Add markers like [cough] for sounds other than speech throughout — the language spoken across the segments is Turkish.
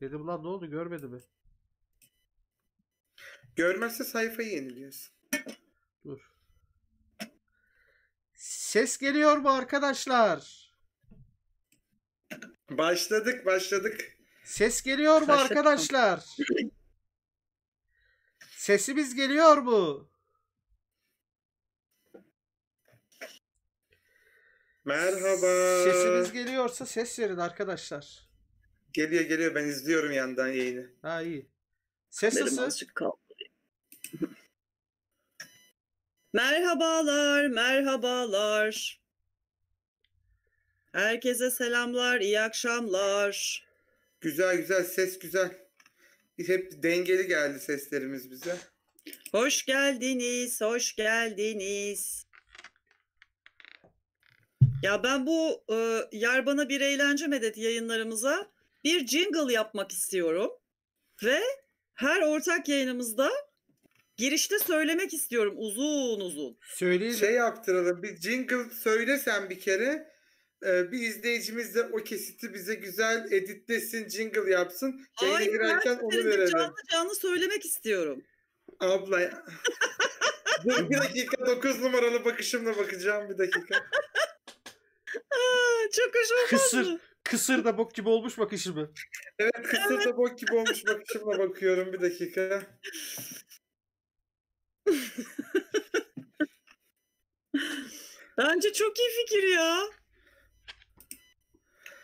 Dedim lan ne oldu görmedi mi? Görmezse sayfayı yeniliyorsun. Dur. Ses geliyor mu arkadaşlar? Başladık başladık. Ses geliyor mu arkadaşlar? Sesimiz geliyor mu? Merhaba. Sesimiz geliyorsa ses verin arkadaşlar. Geliyor geliyor ben izliyorum yandan yayını. Ha iyi. Ses nasıl? [laughs] merhabalar, merhabalar. Herkese selamlar, iyi akşamlar. Güzel güzel ses güzel. Hep dengeli geldi seslerimiz bize. Hoş geldiniz, hoş geldiniz. Ya ben bu e, ıı, Yarbana Bir Eğlence Medet yayınlarımıza bir jingle yapmak istiyorum. Ve her ortak yayınımızda girişte söylemek istiyorum uzun uzun. Söyleyelim. Şey yaptıralım bir jingle söylesen bir kere e, bir izleyicimiz de o kesiti bize güzel editlesin, jingle yapsın. Hayır, girerken onu verelim. canlı canlı söylemek istiyorum. Abla ya. [laughs] bir dakika 9 numaralı bakışımla bakacağım bir dakika. [laughs] Çok hoş Kısır. Kısır da bok gibi olmuş bakışımı. Evet kısır evet. da bok gibi olmuş bakışımla bakıyorum bir dakika. Bence çok iyi fikir ya.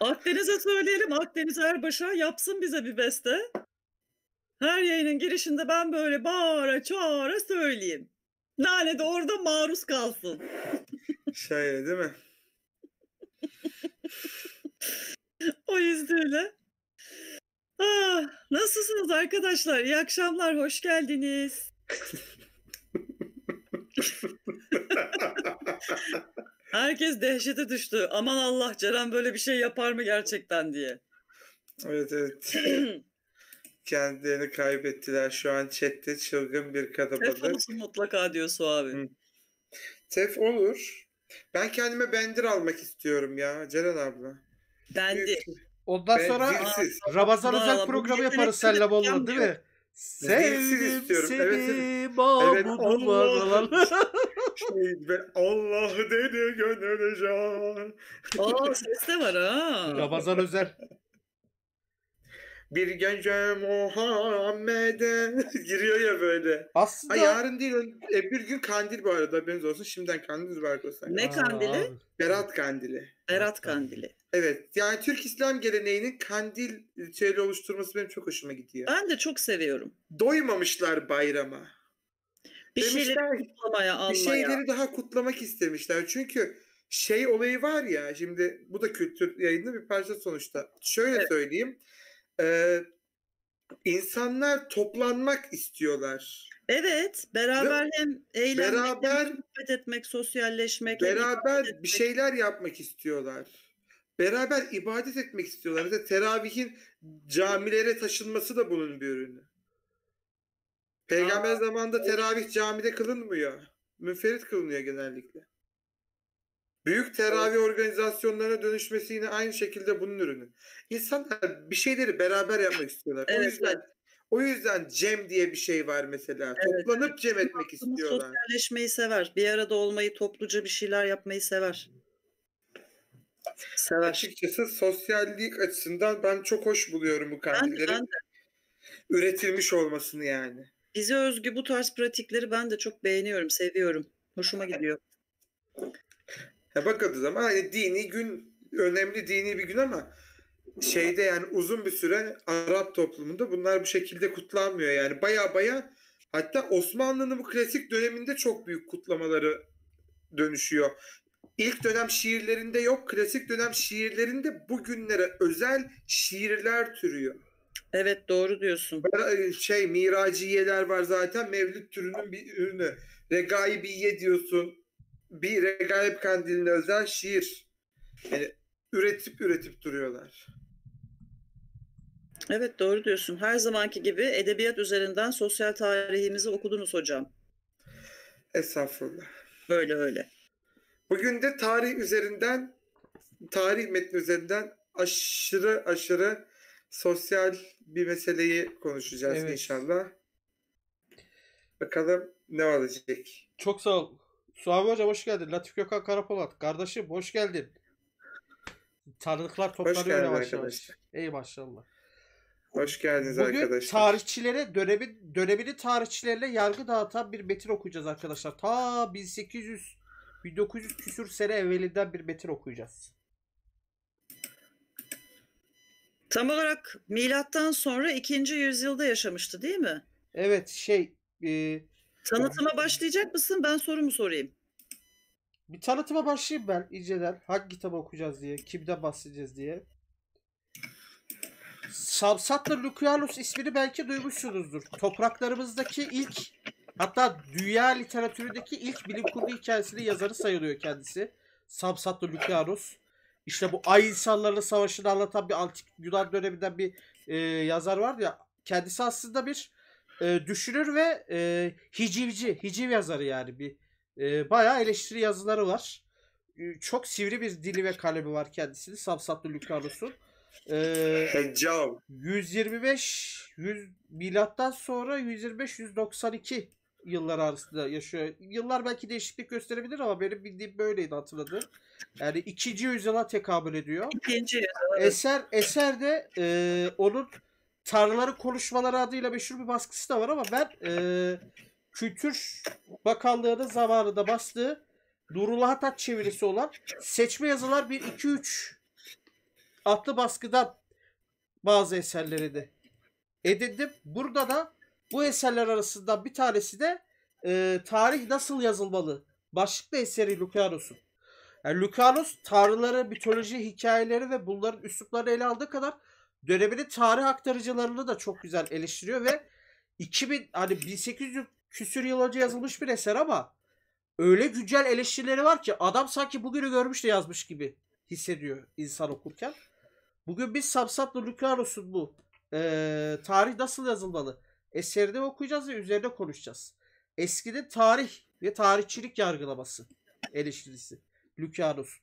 Akdeniz'e söyleyelim. Akdeniz Erbaş'a yapsın bize bir beste. Her yayının girişinde ben böyle bağıra çağıra söyleyeyim. Lale de orada maruz kalsın. Şöyle değil mi? [laughs] o yüzdeyle. Ah, nasılsınız arkadaşlar? İyi akşamlar, hoş geldiniz. [laughs] Herkes dehşete düştü. Aman Allah Ceren böyle bir şey yapar mı gerçekten diye. Evet evet. [clears throat] Kendilerini kaybettiler. Şu an chatte çılgın bir kalabalık. Tef mutlaka diyor Su abi. Hı. Tef olur. Ben kendime bendir almak istiyorum ya Ceren abla. Bendir. Ondan sonra dilsiz. Ramazan Aa, özel programı yaparız senle Bolla değil mi? Sevdim seni evet, bağımım var şey, ben Allah [laughs] dedi göndereceğim. Aa ses de var ha. Ramazan özel. Bir gece Muhammed'e [laughs] giriyor ya böyle. Aslında... Ha, yarın değil. E, bir gün kandil bu arada. Benz olsun. Şimdiden kandil var olsun. Ne kandili? Berat kandili. Berat kandili. Evet. Yani Türk İslam geleneğinin kandil şeyle oluşturması benim çok hoşuma gidiyor. Ben de çok seviyorum. Doymamışlar bayrama. Bir Demişler, şeyleri kutlamaya, almaya. Bir şeyleri daha kutlamak istemişler. Çünkü şey olayı var ya şimdi bu da kültür yayında bir parça sonuçta. Şöyle evet. söyleyeyim e, insanlar toplanmak istiyorlar. Evet, beraber hem eğlenmek, beraber hem etmek, sosyalleşmek, beraber etmek. bir şeyler yapmak istiyorlar. Beraber ibadet etmek istiyorlar. Mesela teravihin camilere taşınması da bunun bir ürünü. Peygamber Aa, zamanında teravih camide kılınmıyor. Müferit kılınıyor genellikle. Büyük teravih organizasyonlarına dönüşmesi yine aynı şekilde bunun ürünü. İnsanlar bir şeyleri beraber yapmak istiyorlar. Evet. O yüzden o yüzden cem diye bir şey var mesela. Evet. Toplanıp cem etmek istiyorlar. Sosyalleşmeyi sever. Bir arada olmayı, topluca bir şeyler yapmayı sever. Sever. Açıkçası sosyallik açısından ben çok hoş buluyorum bu kandillerin. Ben, ben de. Üretilmiş olmasını yani. Bize özgü bu tarz pratikleri ben de çok beğeniyorum, seviyorum. Hoşuma gidiyor. Ya bakıldığı zaman hani dini gün önemli dini bir gün ama şeyde yani uzun bir süre Arap toplumunda bunlar bu şekilde kutlanmıyor yani baya baya hatta Osmanlı'nın bu klasik döneminde çok büyük kutlamaları dönüşüyor. İlk dönem şiirlerinde yok. Klasik dönem şiirlerinde bugünlere özel şiirler türüyor. Evet doğru diyorsun. E, şey miraciyeler var zaten mevlüt türünün bir ürünü. Regaibiye diyorsun bir Regaip Kandili'ne özel şiir yani üretip üretip duruyorlar. Evet doğru diyorsun. Her zamanki gibi edebiyat üzerinden sosyal tarihimizi okudunuz hocam. Estağfurullah. Böyle öyle. Bugün de tarih üzerinden, tarih metni üzerinden aşırı aşırı sosyal bir meseleyi konuşacağız evet. inşallah. Bakalım ne olacak. Çok sağ ol Suavi Hoca hoş geldin. Latif Gökhan Karapolat. Kardeşim hoş geldin. Tanıdıklar toplanıyor yavaş arkadaşlar. yavaş. Ey maşallah. Hoş geldiniz Bugün arkadaşlar. tarihçilere dönemin dönemini tarihçilerle yargı dağıtan bir metin okuyacağız arkadaşlar. Ta 1800 1900 küsür sene evvelinden bir metin okuyacağız. Tam olarak milattan sonra 2. yüzyılda yaşamıştı değil mi? Evet şey e, Tanıtıma başlayacak mısın? Ben sorumu sorayım. Bir tanıtıma başlayayım ben inceden. Hangi kitabı okuyacağız diye, kimden bahsedeceğiz diye. Samsatlı Lucianus ismini belki duymuşsunuzdur. Topraklarımızdaki ilk hatta dünya literatüründeki ilk bilim kurgu hikayesinin yazarı sayılıyor kendisi. Samsatlı Lucianus. İşte bu ay insanlarla savaşını anlatan bir antik Yunan döneminden bir e, yazar var ya. Kendisi aslında bir e, düşürür ve e, hicivci, hiciv yazarı yani bir e, bayağı eleştiri yazıları var. E, çok sivri bir dili ve kalemi var kendisini. Sapsatlı Lucanus'un. E, Hecam. 125 100 milattan sonra 125 192 yıllar arasında yaşıyor. Yıllar belki değişiklik gösterebilir ama benim bildiğim böyleydi hatırladım. Yani ikinci yüzyıla tekabül ediyor. İkinci yüzyıla. Eser, eser de e, onun Tanrıları konuşmaları adıyla meşhur bir baskısı da var ama ben e, Kültür Bakanlığı'nın zamanında bastığı Nurullah Ataç çevirisi olan Seçme Yazılar 1-2-3 adlı baskıdan bazı eserleri de edindim. Burada da bu eserler arasında bir tanesi de e, Tarih Nasıl Yazılmalı başlıklı eseri Lucanus'un. Yani Lucanus tanrıları, mitoloji, hikayeleri ve bunların üsluplarını ele aldığı kadar döneminin tarih aktarıcılarını da çok güzel eleştiriyor ve 2000 hani 1800 küsür yıl önce yazılmış bir eser ama öyle güncel eleştirileri var ki adam sanki bugünü görmüş de yazmış gibi hissediyor insan okurken. Bugün biz Sapsaplı Lucanus'un bu e, tarih nasıl yazılmalı eserini okuyacağız ve üzerine konuşacağız. Eskide tarih ve tarihçilik yargılaması eleştirisi Lucanus.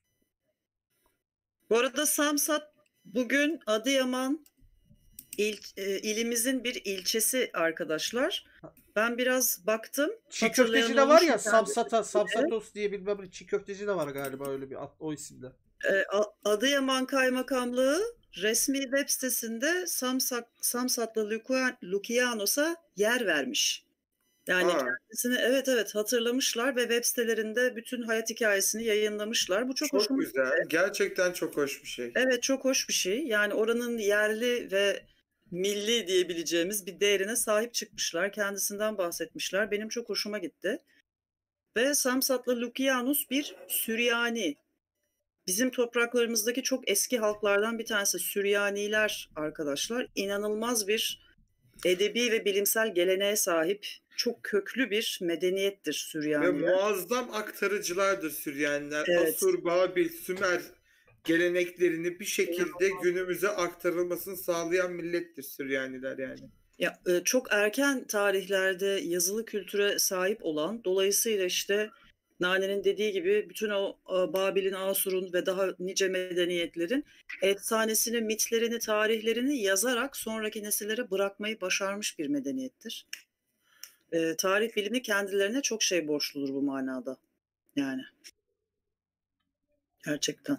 Bu arada Samsat Bugün Adıyaman il, e, ilimizin bir ilçesi arkadaşlar. Ben biraz baktım. Çiğ köfteci de var ya Sapsata, Sapsatos diye bilmem ne çiğ köfteci de var galiba öyle bir o isimde. E, Adıyaman Kaymakamlığı resmi web sitesinde Samsak, Samsat'la Lukianos'a yer vermiş. Yani ha. kendisini evet evet hatırlamışlar ve web sitelerinde bütün hayat hikayesini yayınlamışlar. Bu çok, çok hoş güzel. Bir şey. Gerçekten çok hoş bir şey. Evet çok hoş bir şey. Yani oranın yerli ve milli diyebileceğimiz bir değerine sahip çıkmışlar. Kendisinden bahsetmişler. Benim çok hoşuma gitti. Ve Samsatlı Lukianus bir Süryani. Bizim topraklarımızdaki çok eski halklardan bir tanesi Süryaniler arkadaşlar. İnanılmaz bir edebi ve bilimsel geleneğe sahip çok köklü bir medeniyettir Süryaniler. Ve muazzam aktarıcılardır Süryaniler. Evet. Asur, Babil, Sümer geleneklerini bir şekilde evet. günümüze aktarılmasını sağlayan millettir Süryaniler yani. Ya e, çok erken tarihlerde yazılı kültüre sahip olan dolayısıyla işte Nane'nin dediği gibi bütün o e, Babil'in, Asur'un ve daha nice medeniyetlerin efsanesini, mitlerini, tarihlerini yazarak sonraki nesillere bırakmayı başarmış bir medeniyettir e, tarih bilimi kendilerine çok şey borçludur bu manada. Yani. Gerçekten.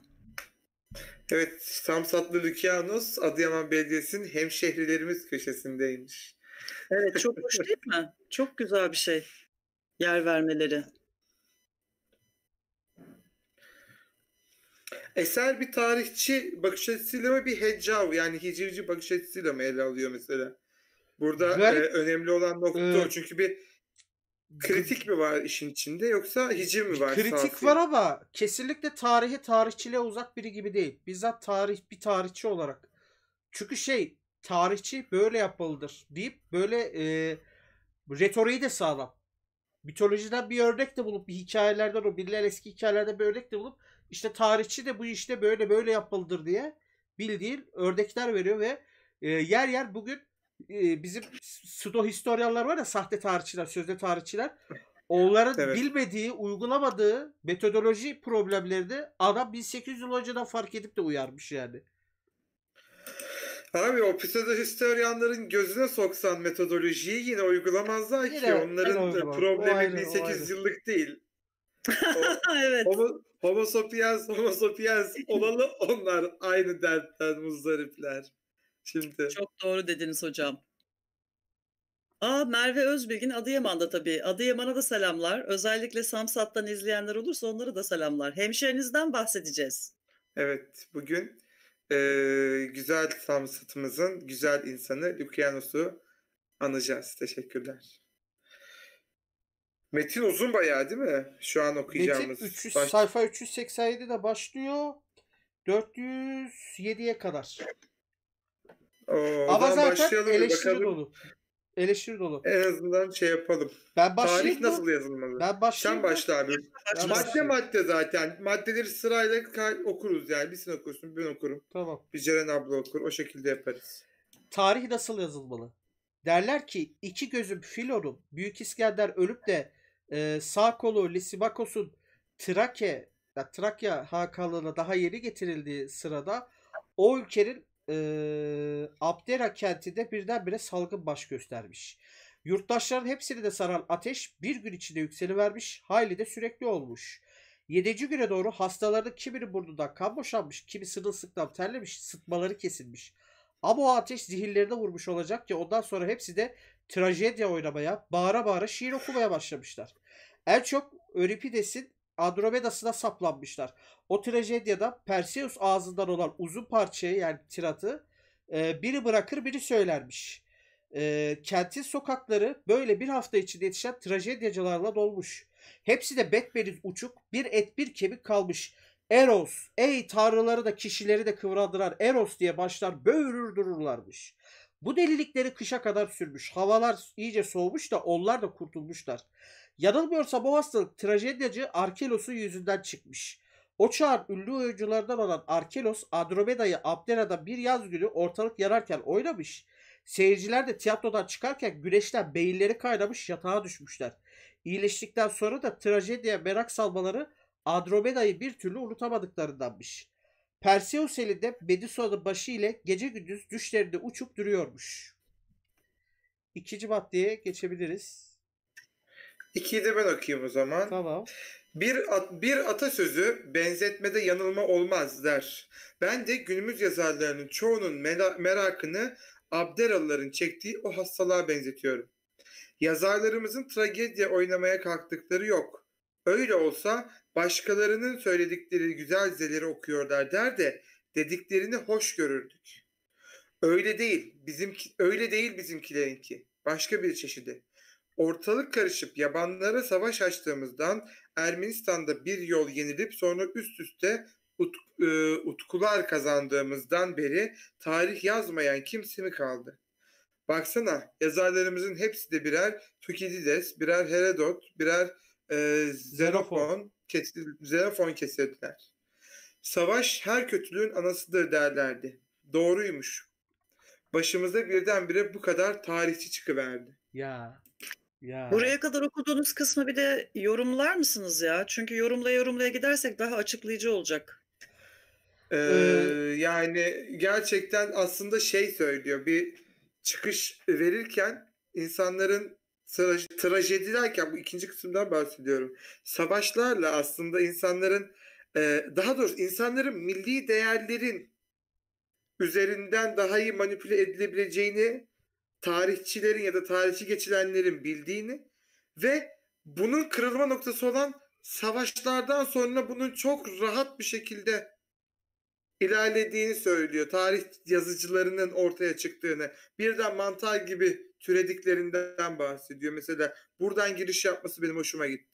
Evet, Samsatlı Lükyanos Adıyaman Belediyesi'nin hemşehrilerimiz köşesindeymiş. Evet, çok hoş [laughs] değil mi? Çok güzel bir şey. Yer vermeleri. Eser bir tarihçi bakış açısıyla mı bir heccav yani hicivci bakış açısıyla mı ele alıyor mesela? Burada Garip. e, önemli olan nokta ee, o. Çünkü bir kritik mi var işin içinde yoksa hicim mi var? Kritik var ama kesinlikle tarihi tarihçiliğe uzak biri gibi değil. Bizzat tarih bir tarihçi olarak. Çünkü şey tarihçi böyle yapmalıdır deyip böyle e, retoriği de sağlam. Mitolojiden bir örnek de bulup bir hikayelerden o bilinen eski hikayelerden bir örnek de bulup işte tarihçi de bu işte böyle böyle yapmalıdır diye bildiğin ördekler veriyor ve e, yer yer bugün ee, bizim sudo historialler var ya sahte tarihçiler, sözde tarihçiler. Onların evet. bilmediği, uygulamadığı metodoloji problemlerini adam 1800 yıl önceden fark edip de uyarmış yani. Abi o pseudohistoryanların gözüne soksan metodolojiyi yine uygulamazlar yine, ki. Onların problemi aynı, 1800 yıllık değil. [laughs] O, evet. Homo, homo sapiens, homo sapiens olalı onlar aynı dertten muzdaripler. Şimdi. Çok doğru dediniz hocam. Aa Merve Özbilgin Adıyaman'da tabii. Adıyaman'a da selamlar. Özellikle Samsat'tan izleyenler olursa onlara da selamlar. Hemşerinizden bahsedeceğiz. Evet bugün e, güzel Samsat'ımızın güzel insanı Lukianos'u anacağız. Teşekkürler. Metin uzun bayağı değil mi? Şu an okuyacağımız. Metin 300, baş... sayfa 387'de başlıyor. 407'ye kadar. O, Ama zaten başlayalım eleştiri bakalım. dolu. Eleştiri dolu. En azından şey yapalım. Ben Tarih mı? nasıl yazılmalı? Ben başlayayım Sen başla abi. Ben Madde madde zaten. Maddeleri sırayla okuruz yani. Bir sen okursun, ben okurum. Tamam. Bir Ceren abla okur. O şekilde yaparız. Tarih nasıl yazılmalı? Derler ki iki gözüm Filon'un, Büyük İskender ölüp de e, sağ kolu Lisibakos'un Trake ya Trakya hakanlığına daha yeni getirildiği sırada o ülkenin e, Abdera kenti de birdenbire salgın baş göstermiş. Yurttaşların hepsini de saran ateş bir gün içinde yükselivermiş, hayli de sürekli olmuş. Yedinci güne doğru hastaların kimini burnundan kan boşanmış, kimi sırılsıklam terlemiş, sıtmaları kesilmiş. Ama o ateş zihinlerine vurmuş olacak ki ondan sonra hepsi de trajedya oynamaya, bağıra bağıra şiir okumaya başlamışlar. En çok Öripides'in Andromeda'sına saplanmışlar. O trajedyada Perseus ağzından olan uzun parçayı yani tiratı e, biri bırakır biri söylermiş. E, kentin sokakları böyle bir hafta içinde yetişen trajedyacılarla dolmuş. Hepsi de betberiz uçuk bir et bir kemik kalmış. Eros, ey tanrıları da kişileri de kıvrandıran Eros diye başlar böğürür dururlarmış. Bu delilikleri kışa kadar sürmüş. Havalar iyice soğumuş da onlar da kurtulmuşlar. Yanılmıyorsa bu hastalık trajedyacı Arkelos'u yüzünden çıkmış. O çağın ünlü oyunculardan olan Arkelos, Andromeda'yı Abdera'da bir yaz günü ortalık yararken oynamış. Seyirciler de tiyatrodan çıkarken güneşten beyinleri kaynamış yatağa düşmüşler. İyileştikten sonra da trajediye merak salmaları Andromeda'yı bir türlü unutamadıklarındanmış. Perseus elinde Medison'un başı ile gece gündüz düşlerinde uçup duruyormuş. İkinci maddeye geçebiliriz. İkiyi de ben okuyayım o zaman. Tamam. Bir, at, bir atasözü benzetmede yanılma olmaz der. Ben de günümüz yazarlarının çoğunun merakını Abderalıların çektiği o hastalığa benzetiyorum. Yazarlarımızın tragedya oynamaya kalktıkları yok. Öyle olsa başkalarının söyledikleri güzel zeleri okuyorlar der de dediklerini hoş görürdük. Öyle değil bizim öyle değil bizimkilerinki. Başka bir çeşidi. Ortalık karışıp yabanlara savaş açtığımızdan Ermenistan'da bir yol yenilip sonra üst üste ut, e, utkular kazandığımızdan beri tarih yazmayan kimse mi kaldı? Baksana yazarlarımızın hepsi de birer Tukidides, birer Herodot, birer e, Xenofon, kes, Xenofon kesildiler. Savaş her kötülüğün anasıdır derlerdi. Doğruymuş. Başımıza birdenbire bu kadar tarihçi çıkıverdi. Ya ya. Buraya kadar okuduğunuz kısmı bir de yorumlar mısınız ya? Çünkü yorumla yorumlaya gidersek daha açıklayıcı olacak. Ee, ee, yani gerçekten aslında şey söylüyor. Bir çıkış verirken insanların tra- trajedi bu ikinci kısımdan bahsediyorum. Savaşlarla aslında insanların e, daha doğrusu insanların milli değerlerin üzerinden daha iyi manipüle edilebileceğini tarihçilerin ya da tarihçi geçilenlerin bildiğini ve bunun kırılma noktası olan savaşlardan sonra bunun çok rahat bir şekilde ilerlediğini söylüyor. Tarih yazıcılarının ortaya çıktığını, birden mantar gibi türediklerinden bahsediyor. Mesela buradan giriş yapması benim hoşuma gitti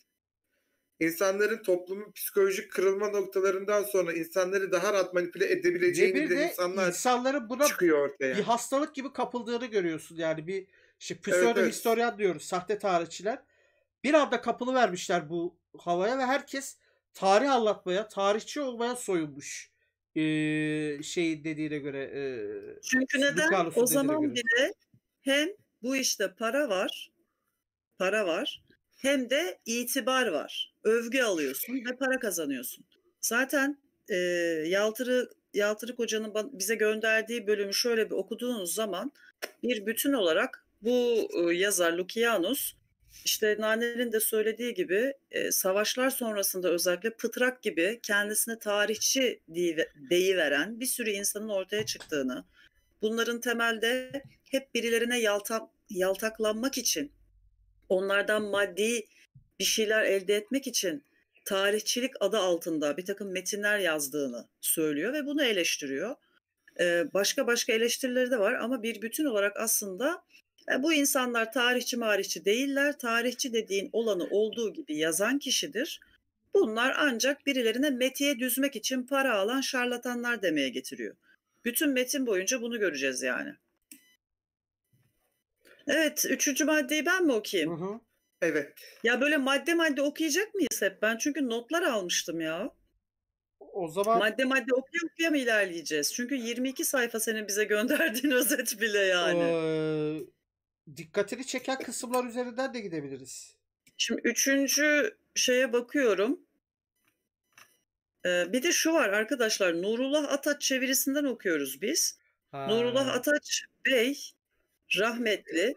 insanların toplumun psikolojik kırılma noktalarından sonra insanları daha rahat manipüle edebileceğini de insanlar insanların buna çıkıyor ortaya. Bir hastalık gibi kapıldığını görüyorsun yani bir işte şey, pseudo evet, evet. diyoruz sahte tarihçiler. Bir anda kapılı vermişler bu havaya ve herkes tarih anlatmaya, tarihçi olmaya soyunmuş. Ee, şey dediğine göre e, Çünkü neden? o zaman göre. bile hem bu işte para var, para var hem de itibar var övgü alıyorsun ve para kazanıyorsun. Zaten e, Yaltırı Yaltırık Hoca'nın bize gönderdiği bölümü şöyle bir okuduğunuz zaman bir bütün olarak bu e, yazar Lukianus işte Naner'in de söylediği gibi e, savaşlar sonrasında özellikle Pıtrak gibi kendisine tarihçi deyiveren bir sürü insanın ortaya çıktığını, bunların temelde hep birilerine yaltak, yaltaklanmak için onlardan maddi bir şeyler elde etmek için tarihçilik adı altında bir takım metinler yazdığını söylüyor ve bunu eleştiriyor. Ee, başka başka eleştirileri de var ama bir bütün olarak aslında e, bu insanlar tarihçi marihçi değiller. Tarihçi dediğin olanı olduğu gibi yazan kişidir. Bunlar ancak birilerine metiye düzmek için para alan şarlatanlar demeye getiriyor. Bütün metin boyunca bunu göreceğiz yani. Evet, üçüncü maddeyi ben mi okuyayım? Hı hı. Evet. Ya böyle madde madde okuyacak mıyız hep? Ben çünkü notlar almıştım ya. O zaman madde madde okuya okuya mı ilerleyeceğiz? Çünkü 22 sayfa senin bize [laughs] gönderdiğin özet bile yani. Ee, dikkatini çeken kısımlar üzerinden de gidebiliriz. Şimdi üçüncü şeye bakıyorum. Ee, bir de şu var arkadaşlar Nurullah Ataç çevirisinden okuyoruz biz. Ha. Nurullah Ataç Bey rahmetli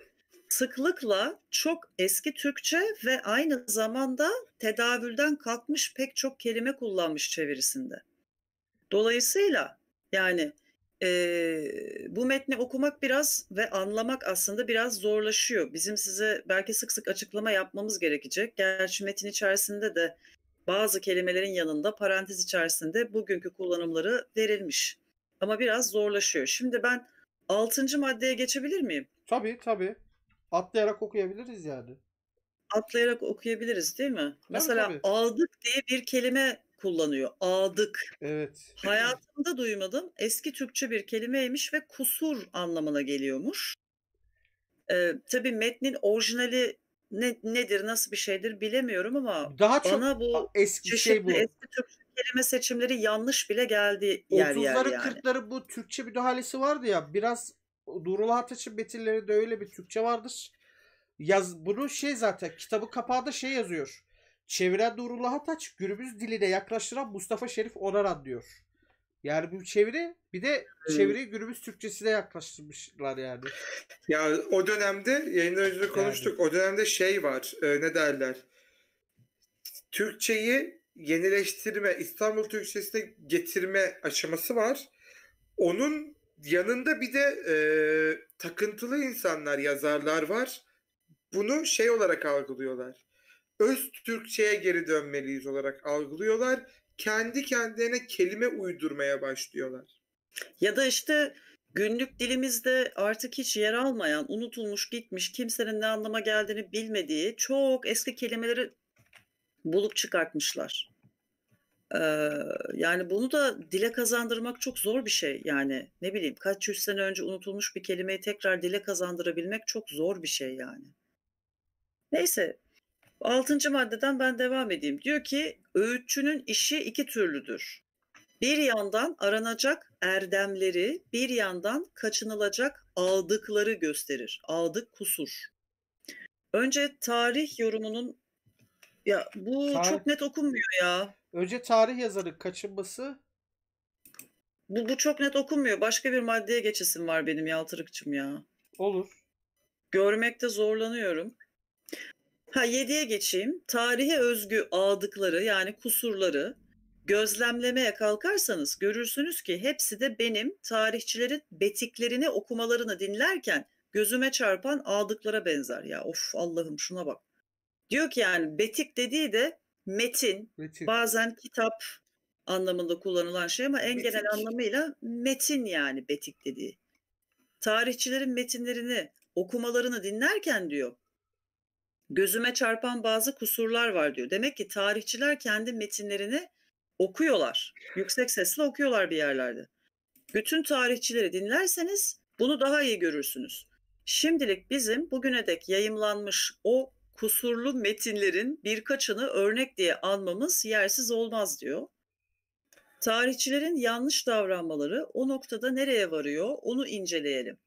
sıklıkla çok eski Türkçe ve aynı zamanda tedavülden kalkmış pek çok kelime kullanmış çevirisinde. Dolayısıyla yani e, bu metni okumak biraz ve anlamak aslında biraz zorlaşıyor. Bizim size belki sık sık açıklama yapmamız gerekecek. Gerçi metin içerisinde de bazı kelimelerin yanında parantez içerisinde bugünkü kullanımları verilmiş. Ama biraz zorlaşıyor. Şimdi ben altıncı maddeye geçebilir miyim? Tabii tabii atlayarak okuyabiliriz yani. Atlayarak okuyabiliriz değil mi? Tabii, Mesela tabii. aldık diye bir kelime kullanıyor. Aldık. Evet. Hayatımda duymadım. Eski Türkçe bir kelimeymiş ve kusur anlamına geliyormuş. Ee, tabii metnin orijinali ne, nedir, nasıl bir şeydir bilemiyorum ama Daha bana bu eski şey bu. Eski Türkçe kelime seçimleri yanlış bile geldi yer yer yani. 30'ları 40'ları bu Türkçe bir müdahalesi vardı ya biraz Nurul Ataç'ın metinlerinde öyle bir Türkçe vardır. Yaz, bunu şey zaten kitabı kapağında şey yazıyor. Çeviren Nurullah Ataç günümüz diline yaklaştıran Mustafa Şerif Onaran diyor. Yani bu çeviri bir de çeviriyi günümüz Türkçesine yaklaştırmışlar yani. Ya o dönemde yayından önce konuştuk. Yani. O dönemde şey var e, ne derler. Türkçeyi yenileştirme, İstanbul Türkçesine getirme aşaması var. Onun yanında bir de e, takıntılı insanlar, yazarlar var. Bunu şey olarak algılıyorlar. Öz Türkçe'ye geri dönmeliyiz olarak algılıyorlar. Kendi kendilerine kelime uydurmaya başlıyorlar. Ya da işte günlük dilimizde artık hiç yer almayan, unutulmuş gitmiş, kimsenin ne anlama geldiğini bilmediği çok eski kelimeleri bulup çıkartmışlar yani bunu da dile kazandırmak çok zor bir şey. Yani ne bileyim kaç yüz sene önce unutulmuş bir kelimeyi tekrar dile kazandırabilmek çok zor bir şey yani. Neyse altıncı maddeden ben devam edeyim. Diyor ki öğütçünün işi iki türlüdür. Bir yandan aranacak erdemleri, bir yandan kaçınılacak aldıkları gösterir. Aldık kusur. Önce tarih yorumunun ya bu Tarih- çok net okunmuyor ya. Önce tarih yazarı kaçınması Bu, bu çok net okunmuyor. Başka bir maddeye geçesim var benim yaltırıkçım ya. olur. Görmekte zorlanıyorum. Ha yediye geçeyim. Tarihe özgü ağdıkları yani kusurları gözlemlemeye kalkarsanız görürsünüz ki hepsi de benim tarihçilerin betiklerini okumalarını dinlerken gözüme çarpan ağdıklara benzer. Ya of Allah'ım şuna bak. Diyor ki yani betik dediği de metin, metin. bazen kitap anlamında kullanılan şey ama en metin. genel anlamıyla metin yani betik dediği. Tarihçilerin metinlerini, okumalarını dinlerken diyor gözüme çarpan bazı kusurlar var diyor. Demek ki tarihçiler kendi metinlerini okuyorlar. Yüksek sesle okuyorlar bir yerlerde. Bütün tarihçileri dinlerseniz bunu daha iyi görürsünüz. Şimdilik bizim bugüne dek yayımlanmış o kusurlu metinlerin birkaçını örnek diye almamız yersiz olmaz diyor. Tarihçilerin yanlış davranmaları o noktada nereye varıyor onu inceleyelim.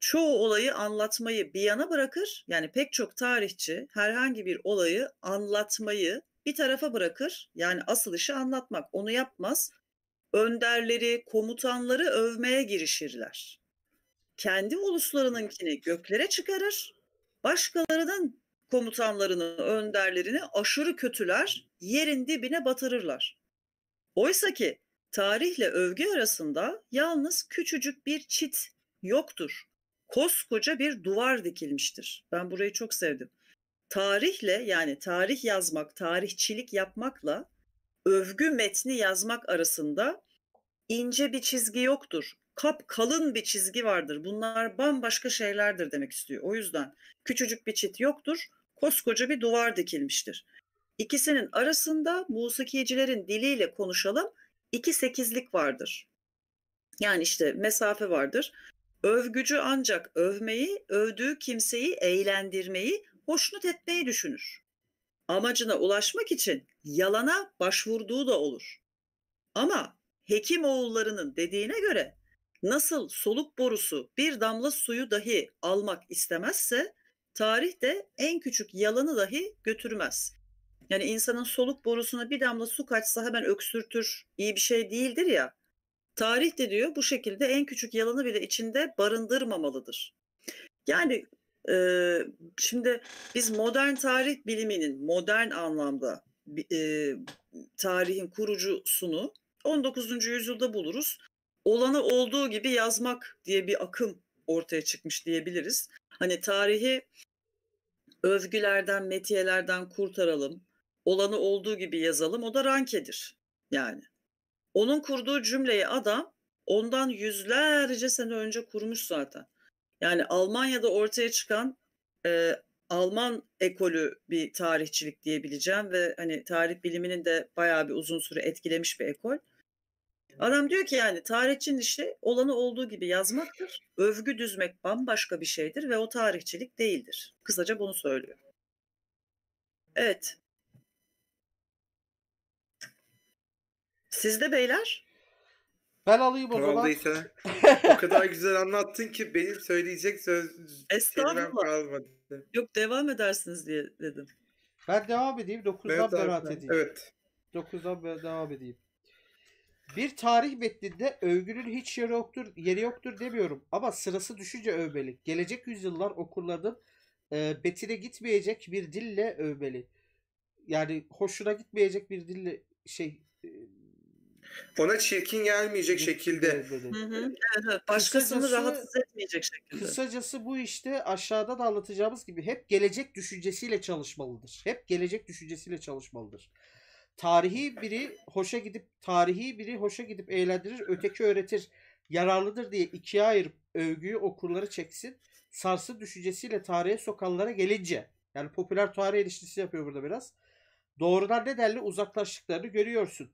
Çoğu olayı anlatmayı bir yana bırakır. Yani pek çok tarihçi herhangi bir olayı anlatmayı bir tarafa bırakır. Yani asıl işi anlatmak onu yapmaz. Önderleri, komutanları övmeye girişirler. Kendi uluslarınınkini göklere çıkarır. Başkalarının komutanlarını, önderlerini aşırı kötüler, yerin dibine batırırlar. Oysa ki tarihle övgü arasında yalnız küçücük bir çit yoktur. Koskoca bir duvar dikilmiştir. Ben burayı çok sevdim. Tarihle yani tarih yazmak, tarihçilik yapmakla övgü metni yazmak arasında ince bir çizgi yoktur. Kap kalın bir çizgi vardır. Bunlar bambaşka şeylerdir demek istiyor. O yüzden küçücük bir çit yoktur koskoca bir duvar dikilmiştir. İkisinin arasında musikicilerin diliyle konuşalım iki sekizlik vardır. Yani işte mesafe vardır. Övgücü ancak övmeyi, övdüğü kimseyi eğlendirmeyi, hoşnut etmeyi düşünür. Amacına ulaşmak için yalana başvurduğu da olur. Ama hekim oğullarının dediğine göre nasıl soluk borusu bir damla suyu dahi almak istemezse Tarih de en küçük yalanı dahi götürmez. Yani insanın soluk borusuna bir damla su kaçsa hemen öksürtür, iyi bir şey değildir ya. Tarih de diyor bu şekilde en küçük yalanı bile içinde barındırmamalıdır. Yani e, şimdi biz modern tarih biliminin modern anlamda e, tarihin kurucusunu 19. yüzyılda buluruz. Olanı olduğu gibi yazmak diye bir akım ortaya çıkmış diyebiliriz. Hani tarihi övgülerden, metiyelerden kurtaralım. Olanı olduğu gibi yazalım. O da rankedir yani. Onun kurduğu cümleyi adam ondan yüzlerce sene önce kurmuş zaten. Yani Almanya'da ortaya çıkan e, Alman ekolü bir tarihçilik diyebileceğim ve hani tarih biliminin de bayağı bir uzun süre etkilemiş bir ekol. Adam diyor ki yani tarihçinin işi olanı olduğu gibi yazmaktır. Övgü düzmek bambaşka bir şeydir ve o tarihçilik değildir. Kısaca bunu söylüyor. Evet. Sizde beyler? Ben alayım o Kraldıysa, zaman. [laughs] o kadar güzel anlattın ki benim söyleyecek söz kelimem kalmadı. Yok devam edersiniz diye dedim. Ben devam edeyim. 9'dan evet, beraat edeyim. Evet. 9'dan devam edeyim. Bir tarih metninde övgünün hiç yeri yoktur, yeri yoktur demiyorum ama sırası düşünce övmelik. Gelecek yüzyıllar okurların e, betine gitmeyecek bir dille övmeli. Yani hoşuna gitmeyecek bir dille şey e, ona çirkin gelmeyecek şekilde. Hı hı. Başkasını rahatsız etmeyecek şekilde. Kısacası bu işte aşağıda da anlatacağımız gibi hep gelecek düşüncesiyle çalışmalıdır. Hep gelecek düşüncesiyle çalışmalıdır tarihi biri hoşa gidip tarihi biri hoşa gidip eğlendirir, öteki öğretir, yararlıdır diye ikiye ayırıp övgüyü okurları çeksin. Sarsı düşüncesiyle tarihe sokanlara gelince yani popüler tarih ilişkisi yapıyor burada biraz. Doğrudan nedenle uzaklaştıklarını görüyorsun.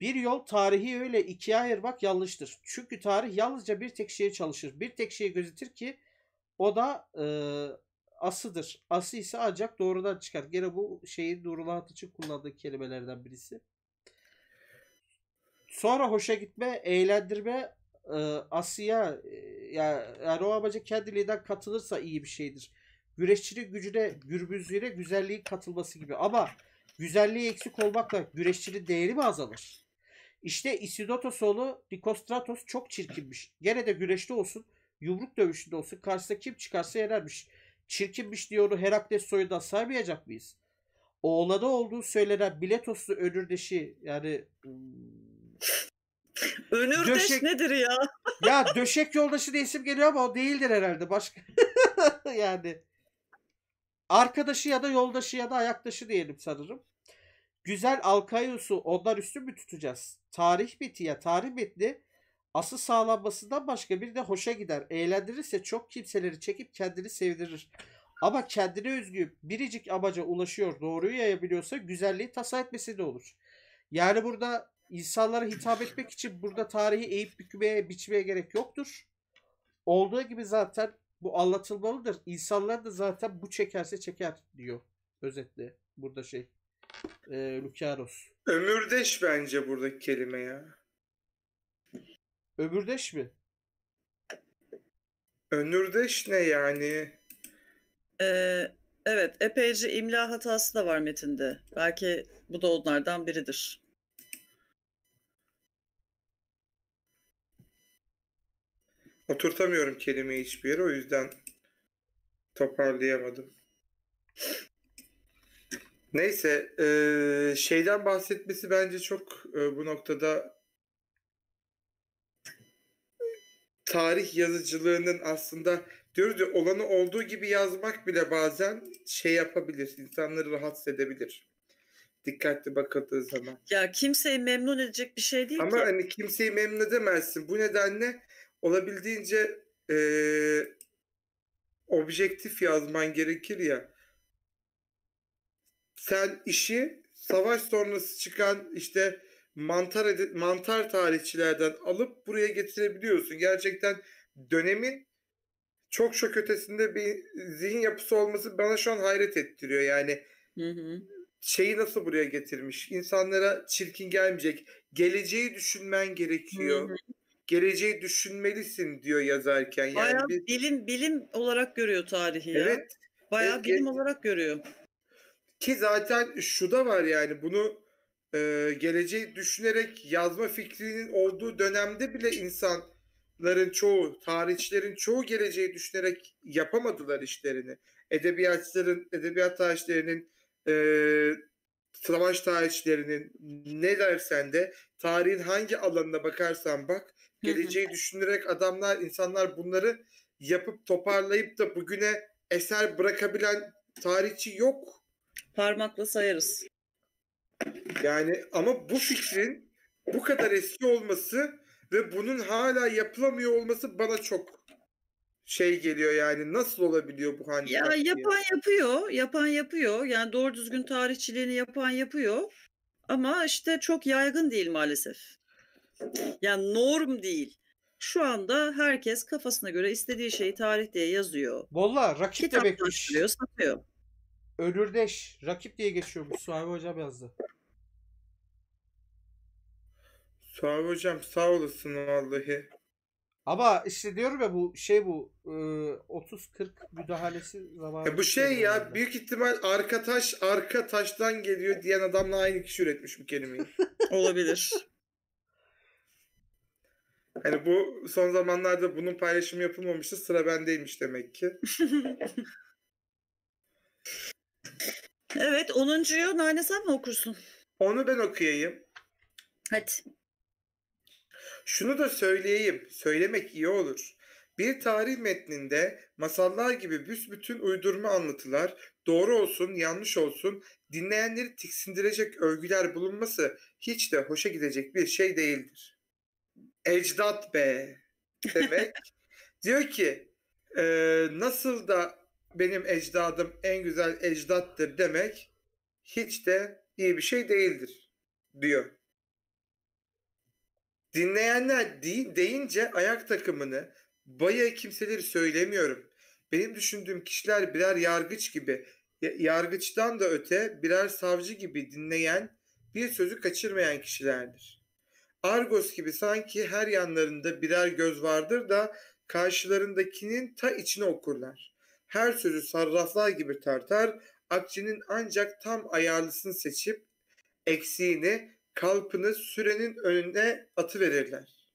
Bir yol tarihi öyle ikiye ayırmak yanlıştır. Çünkü tarih yalnızca bir tek şeye çalışır. Bir tek şeyi gözetir ki o da e, asıdır. Ası ise ancak doğrudan çıkar. Gene bu şeyi Nurullah için kullandığı kelimelerden birisi. Sonra hoşa gitme, eğlendirme e, asıya e, yani o amaca kendiliğinden katılırsa iyi bir şeydir. Güreşçinin gücüne, gürbüzlüğüne güzelliğin katılması gibi. Ama güzelliği eksik olmakla güreşçinin değeri mi azalır? İşte Isidotos'u oğlu Nikostratos çok çirkinmiş. Gene de güreşte olsun, yumruk dövüşünde olsun karşısına kim çıkarsa yenermiş çirkinmiş diyoru. Herakles soyundan saymayacak mıyız? Oğlanı olduğu söylenen Biletoslu Önürdeş'i yani hmm, Önürdeş döşek, nedir ya? [laughs] ya döşek yoldaşı diye isim geliyor ama o değildir herhalde başka. [laughs] yani arkadaşı ya da yoldaşı ya da ayaktaşı diyelim sanırım. Güzel Alkayus'u onlar üstü mü tutacağız? Tarih bitiyor. tarih bitti. Asıl sağlanmasından başka bir de hoşa gider. Eğlendirirse çok kimseleri çekip kendini sevdirir. Ama kendine özgü biricik amaca ulaşıyor doğruyu yayabiliyorsa güzelliği tasa etmesi de olur. Yani burada insanlara hitap etmek için burada tarihi eğip bükmeye, biçmeye gerek yoktur. Olduğu gibi zaten bu anlatılmalıdır. İnsanlar da zaten bu çekerse çeker diyor. Özetle burada şey. E, Lucaros. Ömürdeş bence buradaki kelime ya. Öbürdeş mi? Önürdeş ne yani? Ee, evet, epeyce imla hatası da var metinde. Belki bu da onlardan biridir. Oturtamıyorum kelimeyi hiçbir yere o yüzden toparlayamadım. Neyse, e, şeyden bahsetmesi bence çok e, bu noktada tarih yazıcılığının aslında diyoruz ya olanı olduğu gibi yazmak bile bazen şey yapabilir, insanları rahatsız edebilir. Dikkatli bakıldığı zaman. Ya kimseyi memnun edecek bir şey değil Ama ki. Ama hani kimseyi memnun edemezsin. Bu nedenle olabildiğince e, objektif yazman gerekir ya. Sen işi savaş sonrası çıkan işte mantar mantar tarihçilerden alıp buraya getirebiliyorsun. Gerçekten dönemin çok çok ötesinde bir zihin yapısı olması bana şu an hayret ettiriyor. Yani hı hı. şeyi nasıl buraya getirmiş? İnsanlara çirkin gelmeyecek. Geleceği düşünmen gerekiyor. Hı hı. Geleceği düşünmelisin diyor yazarken. Yani Bayağı bir... bilim bilim olarak görüyor tarihi ya. Evet. Bayağı evet, bilim olarak görüyor. Ki zaten şu da var yani bunu e, geleceği düşünerek yazma fikrinin olduğu dönemde bile insanların çoğu, tarihçilerin çoğu geleceği düşünerek yapamadılar işlerini. Edebiyatçıların, edebiyat tarihçilerinin e, savaş tarihçilerinin ne dersen de tarihin hangi alanına bakarsan bak geleceği düşünerek adamlar insanlar bunları yapıp toparlayıp da bugüne eser bırakabilen tarihçi yok. Parmakla sayarız. Yani ama bu fikrin bu kadar eski olması ve bunun hala yapılamıyor olması bana çok şey geliyor yani nasıl olabiliyor bu hani? Ya yapan yapıyor, yapan yapıyor. Yani doğru düzgün tarihçiliğini yapan yapıyor. Ama işte çok yaygın değil maalesef. Yani norm değil. Şu anda herkes kafasına göre istediği şeyi tarih diye yazıyor. Bolla rakip Kitap de bekliyor. satıyor. Ölürdeş. Rakip diye geçiyormuş. Suavi Hocam yazdı. Suavi Hocam sağ olasın vallahi. Ama işte diyorum ya bu şey bu 30-40 e, müdahalesi zamanı. E, bu şey ya herhalde. büyük ihtimal arka taş arka taştan geliyor diyen adamla aynı kişi üretmiş bu kelimeyi. [laughs] Olabilir. Hani bu son zamanlarda bunun paylaşımı yapılmamıştı sıra bendeymiş demek ki. [laughs] Evet 10.yu Nane sen mi okursun? Onu ben okuyayım. Hadi. Şunu da söyleyeyim. Söylemek iyi olur. Bir tarih metninde masallar gibi büsbütün uydurma anlatılar, doğru olsun yanlış olsun dinleyenleri tiksindirecek övgüler bulunması hiç de hoşa gidecek bir şey değildir. Ecdat be [laughs] demek. diyor ki e, nasıl da benim ecdadım en güzel ecdattır demek hiç de iyi bir şey değildir diyor. Dinleyenler de, deyince ayak takımını baya kimseleri söylemiyorum. Benim düşündüğüm kişiler birer yargıç gibi, yargıçtan da öte birer savcı gibi dinleyen, bir sözü kaçırmayan kişilerdir. Argos gibi sanki her yanlarında birer göz vardır da karşılarındakinin ta içine okurlar her sözü sarraflar gibi tartar, akçinin ancak tam ayarlısını seçip eksiğini, kalpını sürenin önüne atıverirler.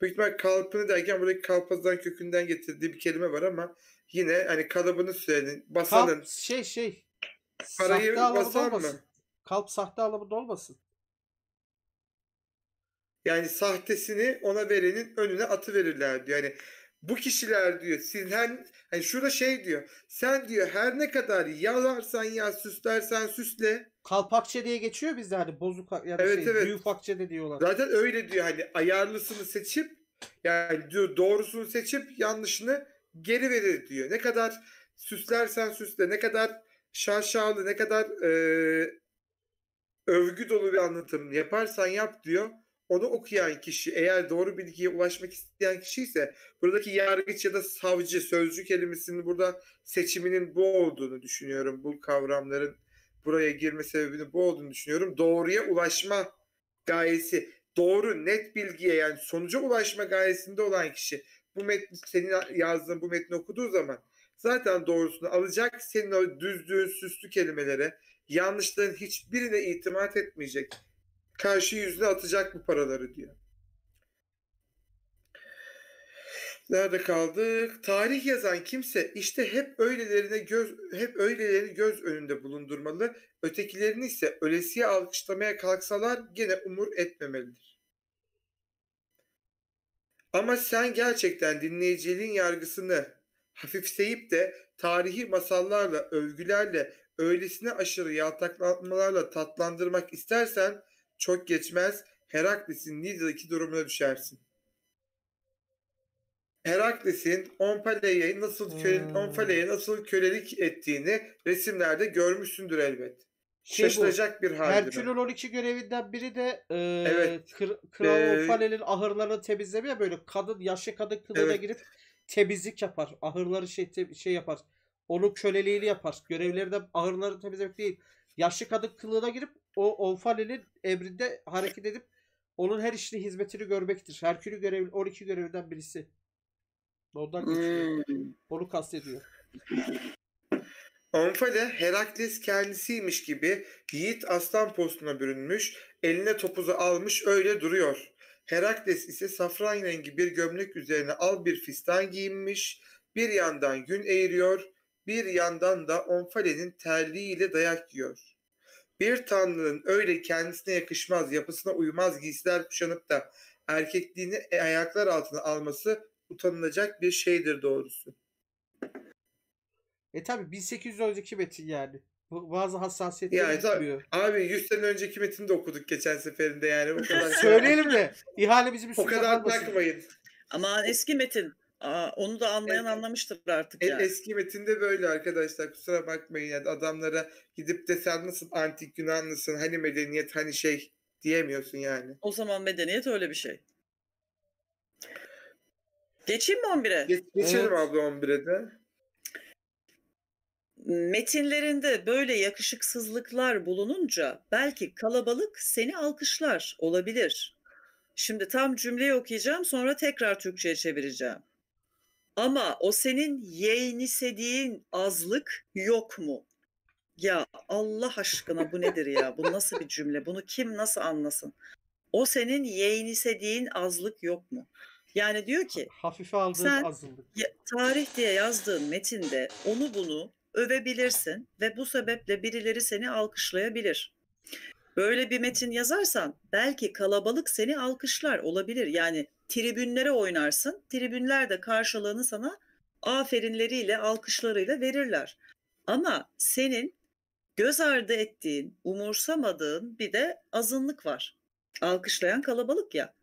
Büyük ihtimal kalpını derken buradaki kalpazdan kökünden getirdiği bir kelime var ama yine hani kalıbını sürenin, basanın. Kalp şey şey. Parayı basan mı? Kalp sahte alabı dolmasın. Yani sahtesini ona verenin önüne atıverirler diyor. Yani bu kişiler diyor sizden hani şurada şey diyor sen diyor her ne kadar yalarsan ya süslersen süsle kalpakçe diye geçiyor bizde hani bozuk ya da evet, şey evet. büyükakçe de diyorlar. Zaten öyle diyor hani ayarlısını seçip yani diyor doğrusunu seçip yanlışını geri verir diyor. Ne kadar süslersen süsle ne kadar şaşalı ne kadar e, övgü dolu bir anlatım yaparsan yap diyor onu okuyan kişi eğer doğru bilgiye ulaşmak isteyen kişi ise buradaki yargıç ya da savcı sözcü kelimesinin burada seçiminin bu olduğunu düşünüyorum. Bu kavramların buraya girme sebebinin bu olduğunu düşünüyorum. Doğruya ulaşma gayesi, doğru net bilgiye yani sonuca ulaşma gayesinde olan kişi bu metni senin yazdığın bu metni okuduğu zaman zaten doğrusunu alacak. Senin o düzlüğün, süslü kelimelere, yanlışların hiçbirine itimat etmeyecek karşı yüzüne atacak bu paraları diyor. Nerede kaldık? Tarih yazan kimse işte hep öylelerine göz hep öylelerini göz önünde bulundurmalı. Ötekilerini ise ölesiye alkışlamaya kalksalar gene umur etmemelidir. Ama sen gerçekten dinleyiciliğin yargısını hafifseyip de tarihi masallarla, övgülerle, öylesine aşırı yaltaklatmalarla tatlandırmak istersen çok geçmez Herakles'in Nidya'daki durumuna düşersin. Herakles'in Onpale'ye nasıl hmm. köle, nasıl kölelik ettiğini resimlerde görmüşsündür elbet. Şey Şaşılacak bu, bir haldir. Herkül'ün 12 görevinden biri de e, evet. Kr Kral ee, Onpale'nin ahırlarını temizleme ya böyle kadın yaşlı kadın kılığına evet. girip temizlik yapar. Ahırları şey te, şey yapar. Onun köleliğini yapar. Görevleri de ahırları temizlemek değil. Yaşlı kadın kılığına girip o Onfale'nin emrinde hareket edip onun her işini hizmetini görmektir. Herkül'ü görev 12 görevden birisi. Ondan güçlü. Hmm. Onu kastediyor. Amfale Herakles kendisiymiş gibi yiğit aslan postuna bürünmüş, eline topuzu almış öyle duruyor. Herakles ise safran rengi bir gömlek üzerine al bir fistan giyinmiş, bir yandan gün eğiriyor, bir yandan da Onfale'nin terliğiyle dayak yiyor. Bir tanrının öyle kendisine yakışmaz, yapısına uymaz giysiler kuşanıp da erkekliğini e, ayaklar altına alması utanılacak bir şeydir doğrusu. E tabi 1800 önceki metin yani. Bazı hassasiyetler yani, tabii, Abi 100 sene önceki metini de okuduk geçen seferinde yani. O [laughs] kadar Söyleyelim de [laughs] ihale bizim üstüne O kadar takmayın. Ama eski metin. Aa, onu da anlayan evet. anlamıştır artık. E, yani. Eski metinde böyle arkadaşlar kusura bakmayın yani adamlara gidip de sen nasıl antik Yunanlısın hani medeniyet hani şey diyemiyorsun yani. O zaman medeniyet öyle bir şey. Geçeyim mi 11'e? Geç, geçelim evet. abla 11'e de. Metinlerinde böyle yakışıksızlıklar bulununca belki kalabalık seni alkışlar olabilir. Şimdi tam cümleyi okuyacağım sonra tekrar Türkçe'ye çevireceğim. Ama o senin yeğnisediğin azlık yok mu? Ya Allah aşkına bu nedir ya? Bu nasıl bir cümle? Bunu kim nasıl anlasın? O senin yeğnisediğin azlık yok mu? Yani diyor ki hafife aldığın sen azınlık. tarih diye yazdığın metinde onu bunu övebilirsin ve bu sebeple birileri seni alkışlayabilir. Böyle bir metin yazarsan belki kalabalık seni alkışlar olabilir. Yani tribünlere oynarsın. Tribünler de karşılığını sana aferinleriyle, alkışlarıyla verirler. Ama senin göz ardı ettiğin, umursamadığın bir de azınlık var. Alkışlayan kalabalık ya.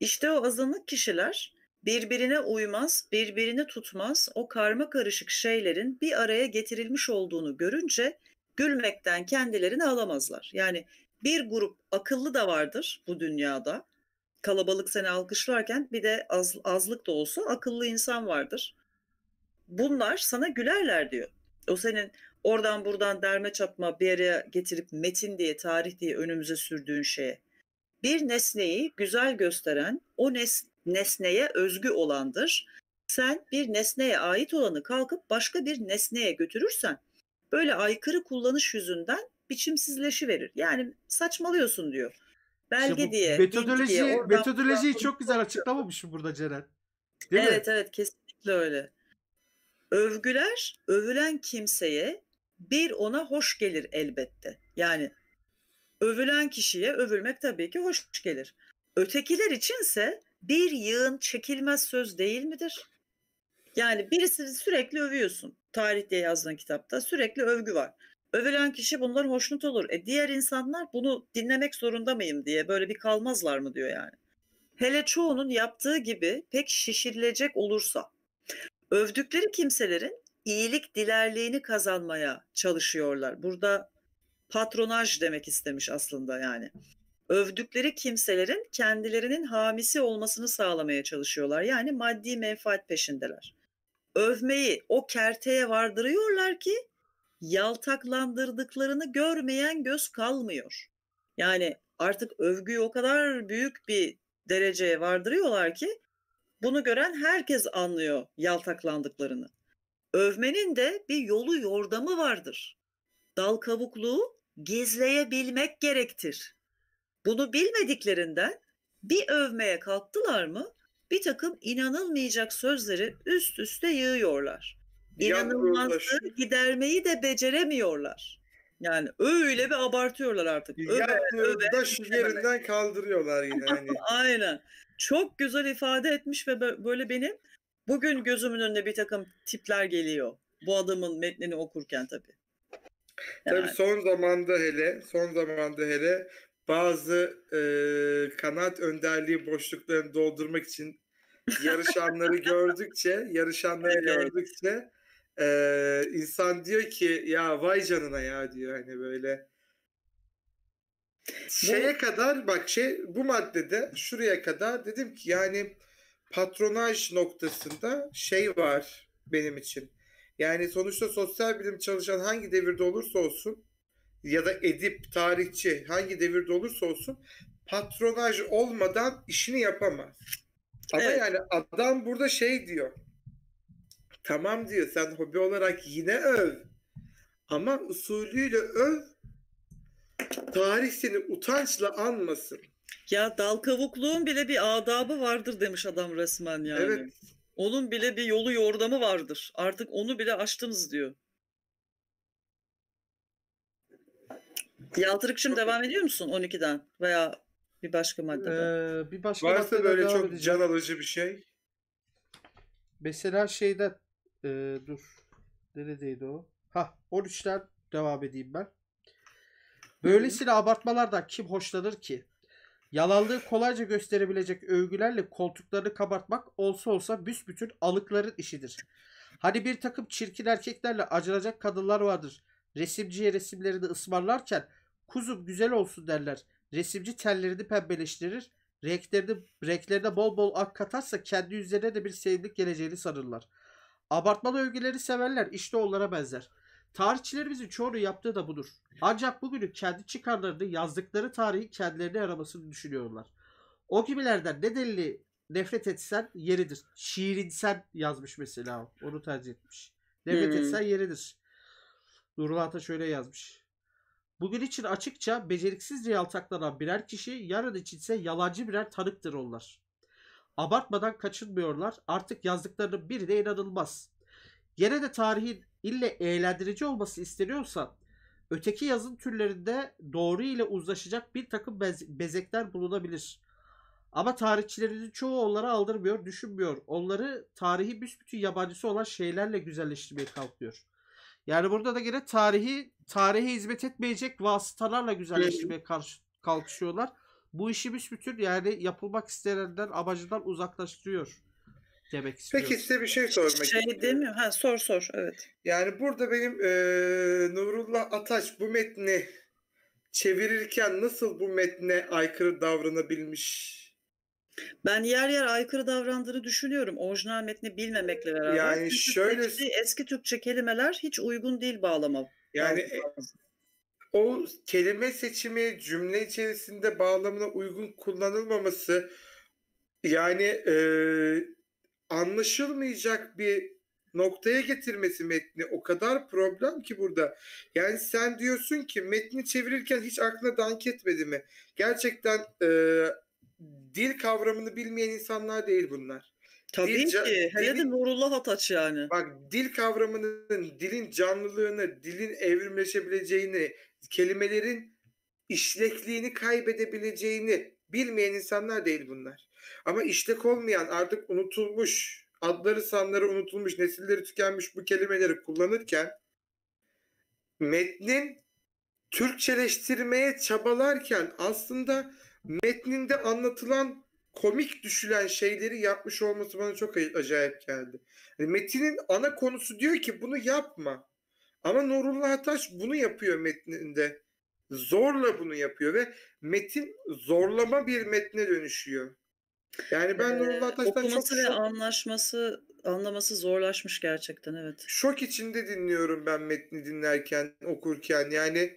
İşte o azınlık kişiler birbirine uymaz, birbirini tutmaz, o karma karışık şeylerin bir araya getirilmiş olduğunu görünce gülmekten kendilerini alamazlar. Yani bir grup akıllı da vardır bu dünyada. Kalabalık seni alkışlarken bir de az, azlık da olsa akıllı insan vardır. Bunlar sana gülerler diyor. O senin oradan buradan derme çatma bir araya getirip metin diye tarih diye önümüze sürdüğün şeye. Bir nesneyi güzel gösteren o nes nesneye özgü olandır. Sen bir nesneye ait olanı kalkıp başka bir nesneye götürürsen böyle aykırı kullanış yüzünden biçimsizleşi verir. Yani saçmalıyorsun diyor. Belge işte diye. Metodoloji diye, oradan metodolojiyi buradan, çok güzel açıklamamış burada Ceren. Değil evet mi? evet kesinlikle öyle. Övgüler övülen kimseye bir ona hoş gelir elbette. Yani övülen kişiye övülmek tabii ki hoş gelir. Ötekiler içinse bir yığın çekilmez söz değil midir? Yani birisini sürekli övüyorsun. Tarih diye yazdığın kitapta sürekli övgü var. Övülen kişi bundan hoşnut olur. E diğer insanlar bunu dinlemek zorunda mıyım diye böyle bir kalmazlar mı diyor yani. Hele çoğunun yaptığı gibi pek şişirilecek olursa. Övdükleri kimselerin iyilik dilerliğini kazanmaya çalışıyorlar. Burada patronaj demek istemiş aslında yani. Övdükleri kimselerin kendilerinin hamisi olmasını sağlamaya çalışıyorlar. Yani maddi menfaat peşindeler övmeyi o kerteye vardırıyorlar ki yaltaklandırdıklarını görmeyen göz kalmıyor. Yani artık övgüyü o kadar büyük bir dereceye vardırıyorlar ki bunu gören herkes anlıyor yaltaklandıklarını. Övmenin de bir yolu yordamı vardır. Dal kabukluğu gizleyebilmek gerektir. Bunu bilmediklerinden bir övmeye kalktılar mı bir takım inanılmayacak sözleri üst üste yığıyorlar. İnanılmazlığı gidermeyi de beceremiyorlar. Yani öyle bir abartıyorlar artık. Yaklaşık yerinden kaldırıyorlar yine. [laughs] Hani. Aynen. Çok güzel ifade etmiş ve böyle benim bugün gözümün önüne bir takım tipler geliyor. Bu adamın metnini okurken tabii. Yani. Tabii son zamanda hele son zamanda hele bazı e, kanaat önderliği boşluklarını doldurmak için yarışanları [laughs] gördükçe, yarışanları evet. gördükçe e, insan diyor ki ya vay canına ya diyor hani böyle. Şeye bu, kadar bak şey bu maddede şuraya kadar dedim ki yani patronaj noktasında şey var benim için. Yani sonuçta sosyal bilim çalışan hangi devirde olursa olsun ya da edip, tarihçi hangi devirde olursa olsun patronaj olmadan işini yapamaz. Ama evet. yani adam burada şey diyor. Tamam diyor sen hobi olarak yine öv. Ama usulüyle öv. Tarih seni utançla anmasın. Ya dal kavukluğun bile bir adabı vardır demiş adam resmen yani. Evet. Onun bile bir yolu yordamı vardır. Artık onu bile açtınız diyor. Yaltırık şimdi devam ediyor musun 12'den veya bir başka maddeden? Ee, bir başka Varsa maddeden böyle çok can alıcı bir şey. Mesela şeyde e, dur. Neredeydi o? Ha 13'ten devam edeyim ben. Böylesine abartmalardan kim hoşlanır ki? Yalanlığı kolayca gösterebilecek övgülerle koltuklarını kabartmak olsa olsa büsbütün alıkların işidir. Hani bir takım çirkin erkeklerle acınacak kadınlar vardır. Resimciye resimlerini ısmarlarken Kuzu güzel olsun derler. Resimci tellerini pembeleştirir. Renklerini, renklerine bol bol ak katarsa kendi üzerine de bir sevimlik geleceğini sanırlar. Abartmalı övgüleri severler. İşte onlara benzer. Tarihçilerimizin çoğunu yaptığı da budur. Ancak bugünün kendi çıkarlarını yazdıkları tarihi kendilerine aramasını düşünüyorlar. O gibilerden ne delili nefret etsen yeridir. sen yazmış mesela. Onu tercih etmiş. Nefret hmm. etsen yeridir. Nurullah Ata şöyle yazmış. Bugün için açıkça beceriksiz yaltaklanan birer kişi yarın için ise yalancı birer tanıktır onlar. Abartmadan kaçınmıyorlar. Artık yazdıklarının de inanılmaz. Gene de tarihin ille eğlendirici olması isteniyorsa öteki yazın türlerinde doğru ile uzlaşacak bir takım bez- bezekler bulunabilir. Ama tarihçilerinin çoğu onlara aldırmıyor, düşünmüyor. Onları tarihi büsbütün yabancısı olan şeylerle güzelleştirmeye kalkıyor. Yani burada da gene tarihi tarihe hizmet etmeyecek vasıtalarla güzelleşmeye karşı kalkışıyorlar. Bu işi büsbütün yani yapılmak istenenler amacından uzaklaştırıyor demek istiyorum. Peki size bir şey sormak şey istiyorum. değil mi? Ha sor sor evet. Yani burada benim e, Nurullah Ataç bu metni çevirirken nasıl bu metne aykırı davranabilmiş? Ben yer yer aykırı davrandığını düşünüyorum orijinal metni bilmemekle beraber. Yani Çünkü şöyle eski Türkçe kelimeler hiç uygun değil bağlama yani e, o kelime seçimi cümle içerisinde bağlamına uygun kullanılmaması yani e, anlaşılmayacak bir noktaya getirmesi metni o kadar problem ki burada. Yani sen diyorsun ki metni çevirirken hiç aklına dank etmedi mi? Gerçekten e, dil kavramını bilmeyen insanlar değil bunlar. Tabii dil, ki. Hele dilin, de Nurullah Ataç yani. Bak dil kavramının, dilin canlılığını, dilin evrimleşebileceğini, kelimelerin işlekliğini kaybedebileceğini bilmeyen insanlar değil bunlar. Ama işlek olmayan artık unutulmuş, adları sanları unutulmuş, nesilleri tükenmiş bu kelimeleri kullanırken metnin Türkçeleştirmeye çabalarken aslında metninde anlatılan komik düşülen şeyleri yapmış olması bana çok acayip geldi. Yani metinin ana konusu diyor ki bunu yapma. Ama Nurullah Ataş bunu yapıyor metninde. Zorla bunu yapıyor ve metin zorlama bir metne dönüşüyor. Yani ben ee, Nurullah Ataş'tan çok şok... anlaşması anlaması zorlaşmış gerçekten evet. Şok içinde dinliyorum ben metni dinlerken, okurken. Yani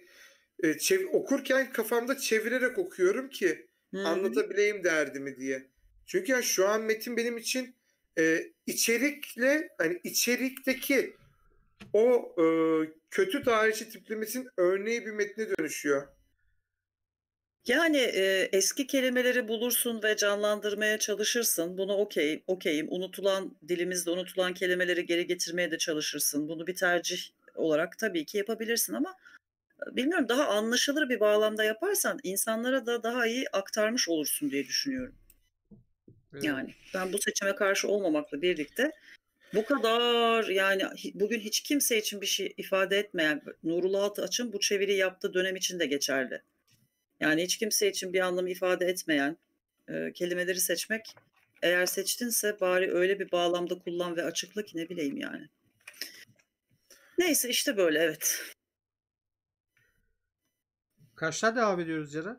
e, çev- okurken kafamda çevirerek okuyorum ki Hı-hı. anlatabileyim derdimi diye. Çünkü ya şu an metin benim için e, içerikle hani içerikteki o e, kötü tarihçi tiplemesinin örneği bir metne dönüşüyor. Yani e, eski kelimeleri bulursun ve canlandırmaya çalışırsın. Bunu okey, okeyim. Unutulan dilimizde unutulan kelimeleri geri getirmeye de çalışırsın. Bunu bir tercih olarak tabii ki yapabilirsin ama bilmiyorum daha anlaşılır bir bağlamda yaparsan insanlara da daha iyi aktarmış olursun diye düşünüyorum. Evet. Yani ben bu seçime karşı olmamakla birlikte bu kadar yani bugün hiç kimse için bir şey ifade etmeyen Nurullah Ataç'ın bu çeviri yaptığı dönem için de geçerli. Yani hiç kimse için bir anlamı ifade etmeyen e, kelimeleri seçmek eğer seçtinse bari öyle bir bağlamda kullan ve açıkla ki ne bileyim yani. Neyse işte böyle evet. Kaçta devam ediyoruz Ceren?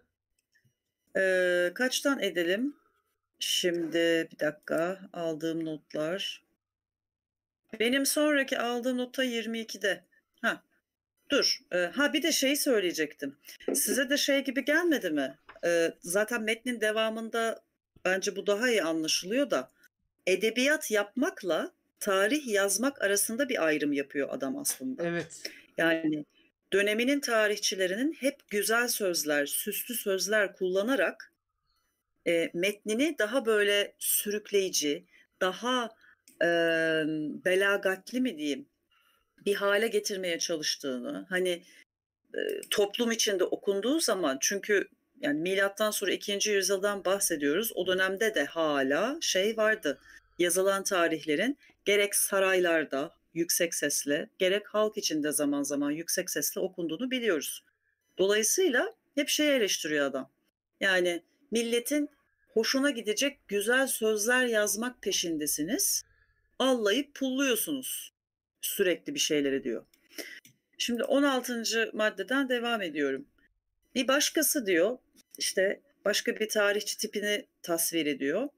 Ee, kaçtan edelim? Şimdi bir dakika aldığım notlar. Benim sonraki aldığım nota 22'de. Ha. Dur. Ee, ha bir de şeyi söyleyecektim. Size de şey gibi gelmedi mi? Ee, zaten metnin devamında bence bu daha iyi anlaşılıyor da edebiyat yapmakla tarih yazmak arasında bir ayrım yapıyor adam aslında. Evet. Yani döneminin tarihçilerinin hep güzel sözler, süslü sözler kullanarak e, metnini daha böyle sürükleyici, daha e, belagatli mi diyeyim bir hale getirmeye çalıştığını, hani e, toplum içinde okunduğu zaman çünkü yani milattan sonra ikinci yüzyıldan bahsediyoruz. O dönemde de hala şey vardı. Yazılan tarihlerin gerek saraylarda, yüksek sesle gerek halk içinde zaman zaman yüksek sesle okunduğunu biliyoruz. Dolayısıyla hep şeyi eleştiriyor adam. Yani milletin hoşuna gidecek güzel sözler yazmak peşindesiniz. Allayıp pulluyorsunuz sürekli bir şeylere diyor. Şimdi 16. maddeden devam ediyorum. Bir başkası diyor işte başka bir tarihçi tipini tasvir ediyor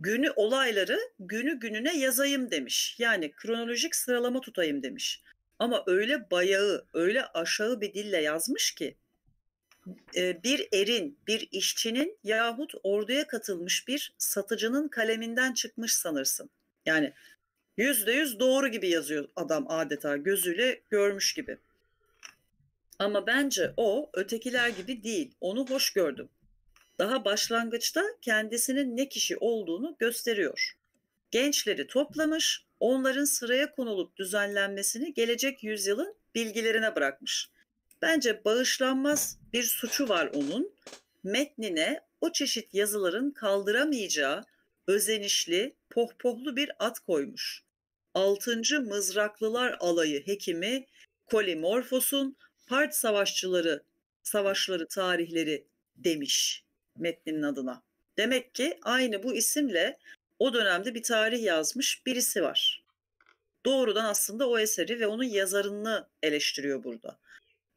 günü olayları günü gününe yazayım demiş. Yani kronolojik sıralama tutayım demiş. Ama öyle bayağı, öyle aşağı bir dille yazmış ki e, bir erin, bir işçinin yahut orduya katılmış bir satıcının kaleminden çıkmış sanırsın. Yani yüzde yüz doğru gibi yazıyor adam adeta gözüyle görmüş gibi. Ama bence o ötekiler gibi değil. Onu hoş gördüm daha başlangıçta kendisinin ne kişi olduğunu gösteriyor. Gençleri toplamış, onların sıraya konulup düzenlenmesini gelecek yüzyılın bilgilerine bırakmış. Bence bağışlanmaz bir suçu var onun. Metnine o çeşit yazıların kaldıramayacağı özenişli, pohpohlu bir at koymuş. Altıncı Mızraklılar Alayı hekimi Kolimorfos'un part savaşçıları, savaşları tarihleri demiş metnin adına. Demek ki aynı bu isimle o dönemde bir tarih yazmış birisi var. Doğrudan aslında o eseri ve onun yazarını eleştiriyor burada.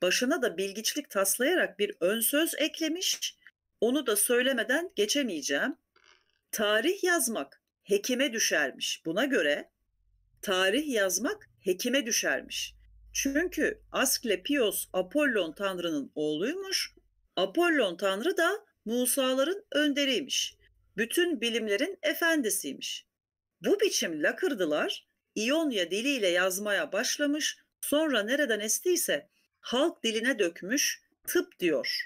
Başına da bilgiçlik taslayarak bir ön söz eklemiş. Onu da söylemeden geçemeyeceğim. Tarih yazmak hekime düşermiş. Buna göre tarih yazmak hekime düşermiş. Çünkü Asklepios Apollon tanrının oğluymuş. Apollon tanrı da Musaların önderiymiş. Bütün bilimlerin efendisiymiş. Bu biçim lakırdılar İonya diliyle yazmaya başlamış, sonra nereden estiyse halk diline dökmüş tıp diyor,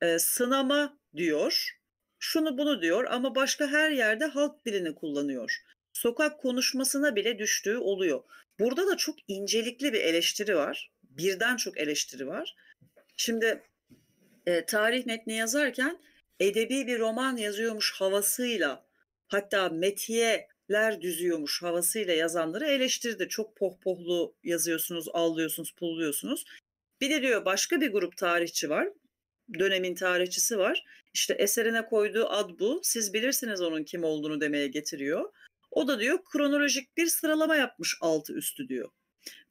e, sınama diyor, şunu bunu diyor ama başka her yerde halk dilini kullanıyor. Sokak konuşmasına bile düştüğü oluyor. Burada da çok incelikli bir eleştiri var. Birden çok eleştiri var. Şimdi e, tarih metni yazarken edebi bir roman yazıyormuş havasıyla hatta metiyeler düzüyormuş havasıyla yazanları eleştirdi. Çok pohpohlu yazıyorsunuz, ağlıyorsunuz, pulluyorsunuz. Bir de diyor başka bir grup tarihçi var. Dönemin tarihçisi var. İşte eserine koyduğu ad bu. Siz bilirsiniz onun kim olduğunu demeye getiriyor. O da diyor kronolojik bir sıralama yapmış altı üstü diyor.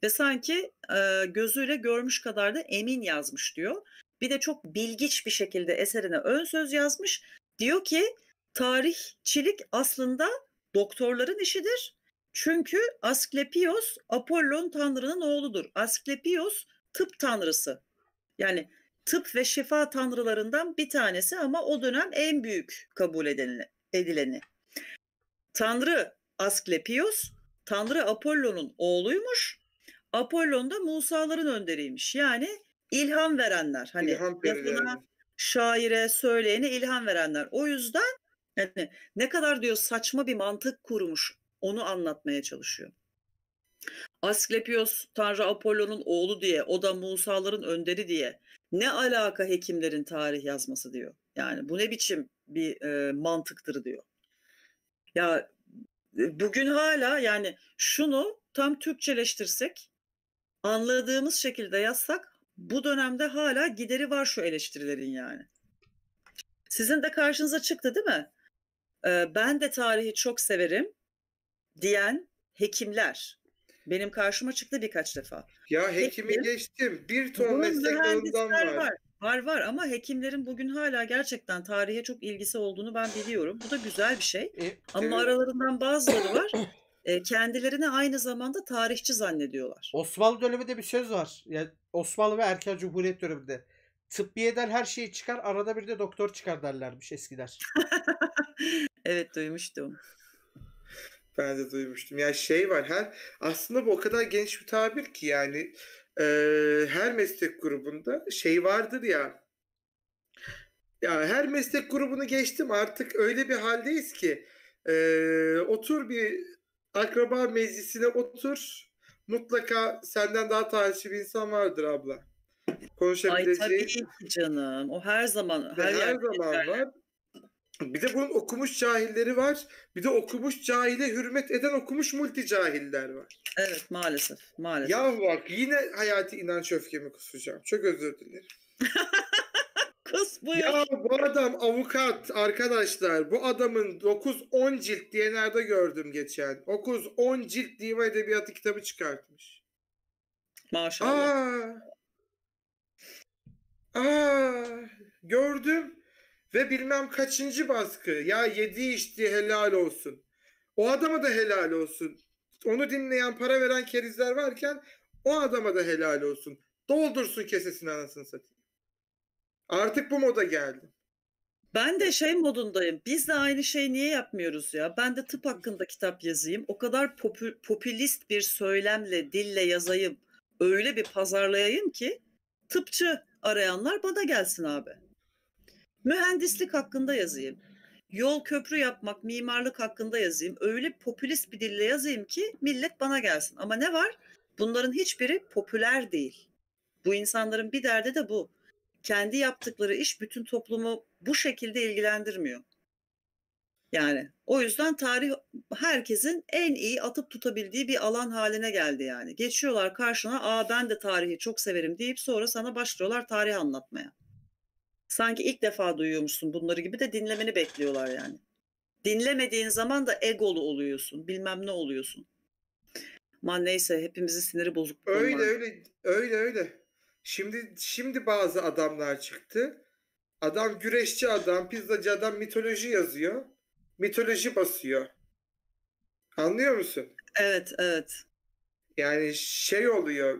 Ve sanki e, gözüyle görmüş kadar da emin yazmış diyor bir de çok bilgiç bir şekilde eserine ön söz yazmış. Diyor ki tarihçilik aslında doktorların işidir. Çünkü Asklepios Apollon tanrının oğludur. Asklepios tıp tanrısı. Yani tıp ve şifa tanrılarından bir tanesi ama o dönem en büyük kabul edileni. edileni. Tanrı Asklepios, Tanrı Apollon'un oğluymuş. Apollon da Musa'ların önderiymiş. Yani ilham verenler. Hani ilham yazılan şaire, söyleyene ilham verenler. O yüzden yani ne kadar diyor saçma bir mantık kurmuş onu anlatmaya çalışıyor. Asklepios Tanrı Apollo'nun oğlu diye, o da Musaların önderi diye. Ne alaka hekimlerin tarih yazması diyor. Yani bu ne biçim bir e, mantıktır diyor. Ya e, bugün hala yani şunu tam Türkçeleştirsek, anladığımız şekilde yazsak bu dönemde hala gideri var şu eleştirilerin yani. Sizin de karşınıza çıktı değil mi? Ee, ben de tarihi çok severim diyen hekimler. Benim karşıma çıktı birkaç defa. Ya hekimi Hekim, geçtim. Bir ton meslek dalından var. var. Var var ama hekimlerin bugün hala gerçekten tarihe çok ilgisi olduğunu ben biliyorum. Bu da güzel bir şey. E, ama evet. aralarından bazıları var. [coughs] kendilerini aynı zamanda tarihçi zannediyorlar. Osmanlı döneminde bir söz var. Yani Osmanlı ve erken Cumhuriyet döneminde. Tıbbiyeden her şeyi çıkar, arada bir de doktor çıkar derlermiş eskiler. [laughs] evet duymuştum. Ben de duymuştum. Ya yani şey var her aslında bu o kadar geniş bir tabir ki yani e, her meslek grubunda şey vardır ya. Ya her meslek grubunu geçtim artık öyle bir haldeyiz ki e, otur bir Akraba meclisine otur. Mutlaka senden daha tarihçi bir insan vardır abla. Konuşabileceğin. Ay tabii canım. O her zaman. Her, her zaman yeterli. var. Bir de bunun okumuş cahilleri var. Bir de okumuş cahile hürmet eden okumuş multi cahiller var. Evet maalesef. maalesef. Ya bak yine hayati inanç öfkemi kusacağım. Çok özür dilerim. [laughs] kız ya? bu adam avukat arkadaşlar. Bu adamın 9-10 cilt DNR'de gördüm geçen. 9-10 cilt divan edebiyatı kitabı çıkartmış. Maşallah. Aa, aa, gördüm ve bilmem kaçıncı baskı. Ya yedi içti helal olsun. O adama da helal olsun. Onu dinleyen para veren kerizler varken o adama da helal olsun. Doldursun kesesini anasını satayım. Artık bu moda geldim. Ben de şey modundayım. Biz de aynı şeyi niye yapmıyoruz ya? Ben de tıp hakkında kitap yazayım. O kadar popü, popülist bir söylemle, dille yazayım. Öyle bir pazarlayayım ki tıpçı arayanlar bana gelsin abi. Mühendislik hakkında yazayım. Yol köprü yapmak, mimarlık hakkında yazayım. Öyle popülist bir dille yazayım ki millet bana gelsin. Ama ne var? Bunların hiçbiri popüler değil. Bu insanların bir derdi de bu kendi yaptıkları iş bütün toplumu bu şekilde ilgilendirmiyor. Yani o yüzden tarih herkesin en iyi atıp tutabildiği bir alan haline geldi yani. Geçiyorlar karşına aa ben de tarihi çok severim deyip sonra sana başlıyorlar tarih anlatmaya. Sanki ilk defa duyuyormuşsun bunları gibi de dinlemeni bekliyorlar yani. Dinlemediğin zaman da egolu oluyorsun bilmem ne oluyorsun. Aman neyse hepimizin siniri bozuk. Öyle bunlar. öyle öyle öyle. Şimdi şimdi bazı adamlar çıktı. Adam güreşçi adam, pizzacı adam mitoloji yazıyor. Mitoloji basıyor. Anlıyor musun? Evet, evet. Yani şey oluyor.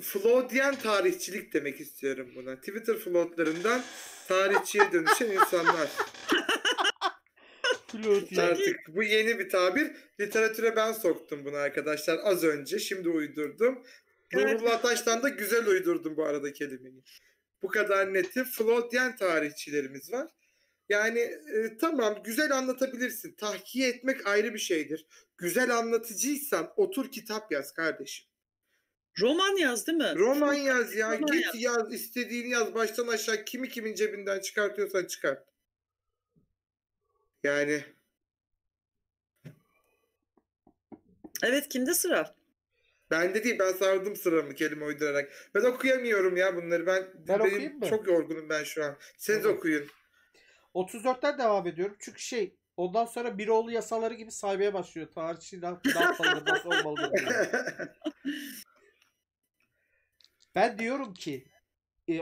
Flow diyen tarihçilik demek istiyorum buna. Twitter floatlarından tarihçiye dönüşen insanlar. Artık bu yeni bir tabir. Literatüre ben soktum bunu arkadaşlar az önce. Şimdi uydurdum. Nurullah evet. Taş'tan da güzel uydurdum bu arada kelimeyi. Bu kadar neti. Flodyen tarihçilerimiz var. Yani e, tamam güzel anlatabilirsin. Tahkiye etmek ayrı bir şeydir. Güzel anlatıcıysan otur kitap yaz kardeşim. Roman yaz değil mi? Roman yaz ya. Roman Git yaz. yaz. istediğini yaz. Baştan aşağı kimi kimin cebinden çıkartıyorsan çıkart. Yani Evet kimde sıra? Bende değil ben sardım sıramı kelime uydurarak. Ben okuyamıyorum ya bunları. Ben, ben benim mı? çok yorgunum ben şu an. Siz evet. okuyun. 34'ten devam ediyorum. Çünkü şey ondan sonra bir oğlu yasaları gibi saymaya başlıyor. Tarihçi daha, daha fazla nasıl olmalı. [laughs] ben diyorum ki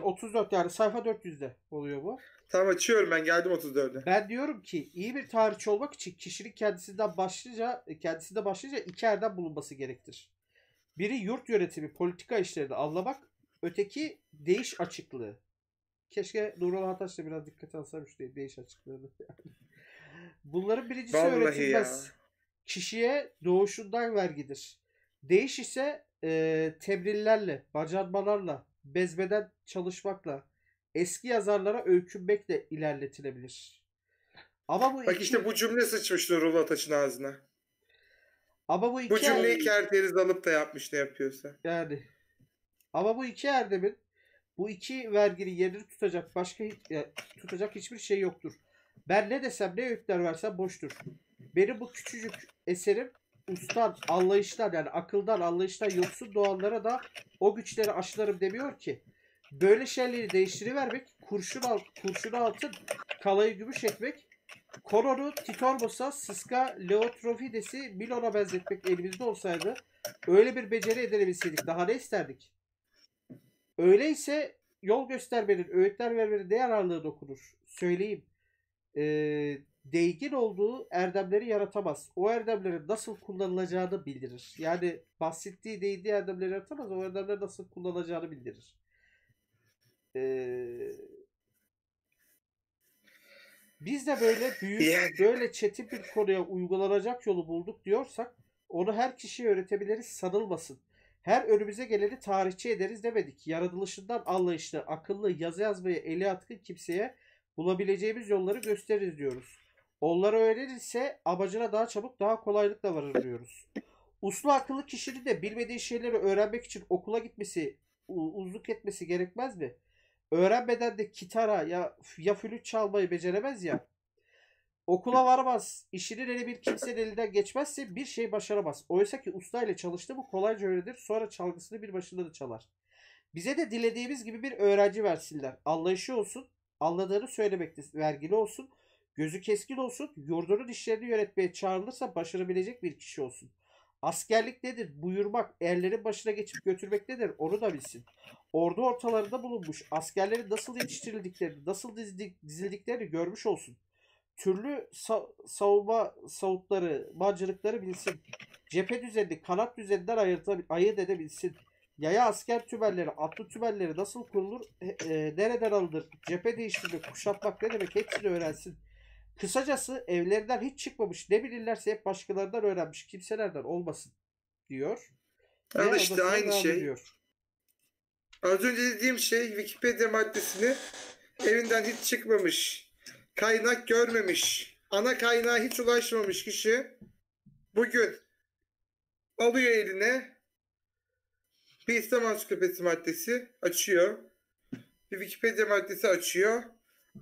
34 e, yani sayfa 400'de oluyor bu. Tamam açıyorum ben geldim 34'e. Ben diyorum ki iyi bir tarihçi olmak için kişinin kendisinden başlıca e, kendisinde başlıca iki yerden bulunması gerektir. Biri yurt yönetimi, politika işleri de bak öteki değiş açıklığı. Keşke Nurhan Ataş da biraz dikkat alsamış diye değiş açıklığını. [laughs] Bunların birincisi Vallahi öğretilmez. Ya. Kişiye doğuşundan vergidir. Değiş ise e, tebliğlerle, bacanmalarla, bezmeden çalışmakla, eski yazarlara öykünmekle ilerletilebilir. Ama bu Bak iki... işte bu cümle sıçmış Nurullah Ataş'ın ağzına. Ama bu iki Bu cümleyi kerteniz alıp da yapmış ne yapıyorsa. Yani. Ama bu iki erdemin bu iki vergini yerini tutacak başka yani tutacak hiçbir şey yoktur. Ben ne desem ne öğütler versem boştur. Benim bu küçücük eserim ustan, anlayıştan yani akıldan, anlayıştan yoksun doğanlara da o güçleri aşılarım demiyor ki. Böyle şeyleri değiştirivermek, kurşun, al, kurşun altın, kalayı gümüş etmek Koronu, Titorbos'a, Siska, leotrofidesi Milon'a benzetmek elimizde olsaydı öyle bir beceri edinebilseydik daha ne isterdik? Öyleyse yol göstermenin, öğütler vermenin ne yararlığı dokunur? Söyleyeyim. E, değgin olduğu erdemleri yaratamaz. O erdemlerin nasıl kullanılacağını bildirir. Yani bahsettiği değdiği erdemleri yaratamaz. O erdemleri nasıl kullanılacağını bildirir. Eee biz de böyle büyük, yani. böyle çetin bir konuya uygulanacak yolu bulduk diyorsak onu her kişiye öğretebiliriz sanılmasın. Her önümüze geleni tarihçi ederiz demedik. Yaratılışından anlayışlı, akıllı, yazı yazmayı eli atkın kimseye bulabileceğimiz yolları gösteririz diyoruz. Onlara öğrenirse amacına daha çabuk daha kolaylıkla varır diyoruz. Uslu akıllı kişinin de bilmediği şeyleri öğrenmek için okula gitmesi, uzluk etmesi gerekmez mi? öğrenmeden de kitara ya ya flüt çalmayı beceremez ya. Okula varmaz. işinin eli bir kimsenin elinden geçmezse bir şey başaramaz. Oysa ki ustayla çalıştı bu kolayca öğrenir. Sonra çalgısını bir başında da çalar. Bize de dilediğimiz gibi bir öğrenci versinler. Anlayışı olsun. Anladığını söylemekte vergili olsun. Gözü keskin olsun. Yurdunun işlerini yönetmeye çağrılırsa başarabilecek bir kişi olsun.'' Askerlik nedir? Buyurmak, erleri başına geçip götürmek nedir? Onu da bilsin. Ordu ortalarında bulunmuş, askerleri nasıl yetiştirildiklerini, nasıl dizildiklerini görmüş olsun. Türlü sa- savunma savutları, mancılıkları bilsin. Cephe düzenini, kanat düzeninden ayırt edebilsin. Yaya asker tümelleri, atlı tümelleri nasıl kurulur, e, e, nereden alınır, cephe değiştirmek, kuşatmak ne demek hepsini öğrensin. Kısacası evlerinden hiç çıkmamış ne bilirlerse hep başkalarından öğrenmiş kimselerden olmasın diyor. Ama Ve işte aynı şey. Diyor. Az önce dediğim şey Wikipedia maddesini evinden hiç çıkmamış, kaynak görmemiş, ana kaynağa hiç ulaşmamış kişi bugün alıyor eline bir İslam ansiklopedisi maddesi açıyor. Bir Wikipedia maddesi açıyor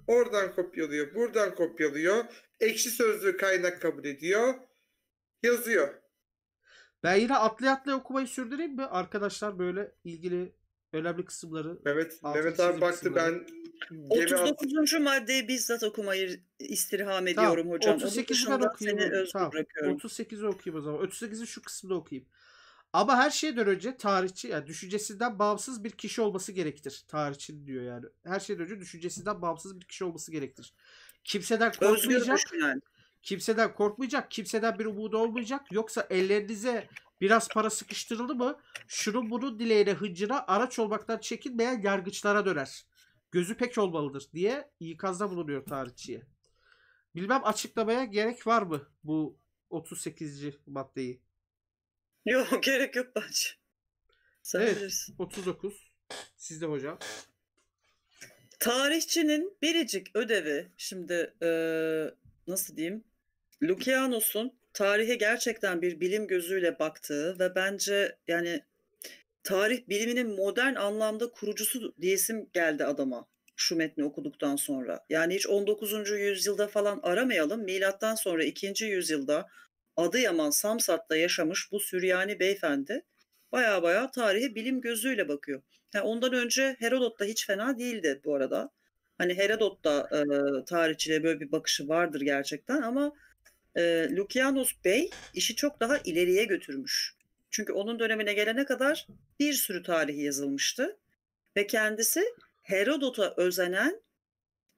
Oradan kopyalıyor, buradan kopyalıyor. Ekşi sözlüğü kaynak kabul ediyor. Yazıyor. Ben yine atlay atlay okumayı sürdüreyim mi? Arkadaşlar böyle ilgili önemli kısımları. Evet, Mehmet abi baktı ben 39. At- maddeyi bizzat okumayı istirham ediyorum tamam, hocam. 38'i okuyayım. Tamam, 38'i okuyayım o zaman. 38'i şu kısımda okuyayım. Ama her şeyden önce tarihçi yani düşüncesinden bağımsız bir kişi olması gerektir. Tarihçi diyor yani. Her şeyden önce düşüncesinden bağımsız bir kişi olması gerektir. Kimseden korkmayacak. Yani. Kimseden korkmayacak. Kimseden bir umudu olmayacak. Yoksa ellerinize biraz para sıkıştırıldı mı şunu bunu dileğine hıncına araç olmaktan çekinmeyen yargıçlara döner. Gözü pek olmalıdır diye ikazda bulunuyor tarihçiye. Bilmem açıklamaya gerek var mı bu 38. maddeyi? Yok [laughs] gerek yok bence. Sen evet, bilirsin. 39. Sizde hocam. Tarihçinin biricik ödevi şimdi e, nasıl diyeyim? Lukianos'un tarihe gerçekten bir bilim gözüyle baktığı ve bence yani tarih biliminin modern anlamda kurucusu diyesim geldi adama şu metni okuduktan sonra. Yani hiç 19. yüzyılda falan aramayalım. Milattan sonra 2. yüzyılda Adıyaman Samsat'ta yaşamış bu Süryani beyefendi baya baya tarihe bilim gözüyle bakıyor. Yani ondan önce Herodot da hiç fena değildi bu arada. Hani Herodot da e, tarihçiliğe böyle bir bakışı vardır gerçekten ama e, Lukianos Bey işi çok daha ileriye götürmüş. Çünkü onun dönemine gelene kadar bir sürü tarihi yazılmıştı ve kendisi Herodot'a özenen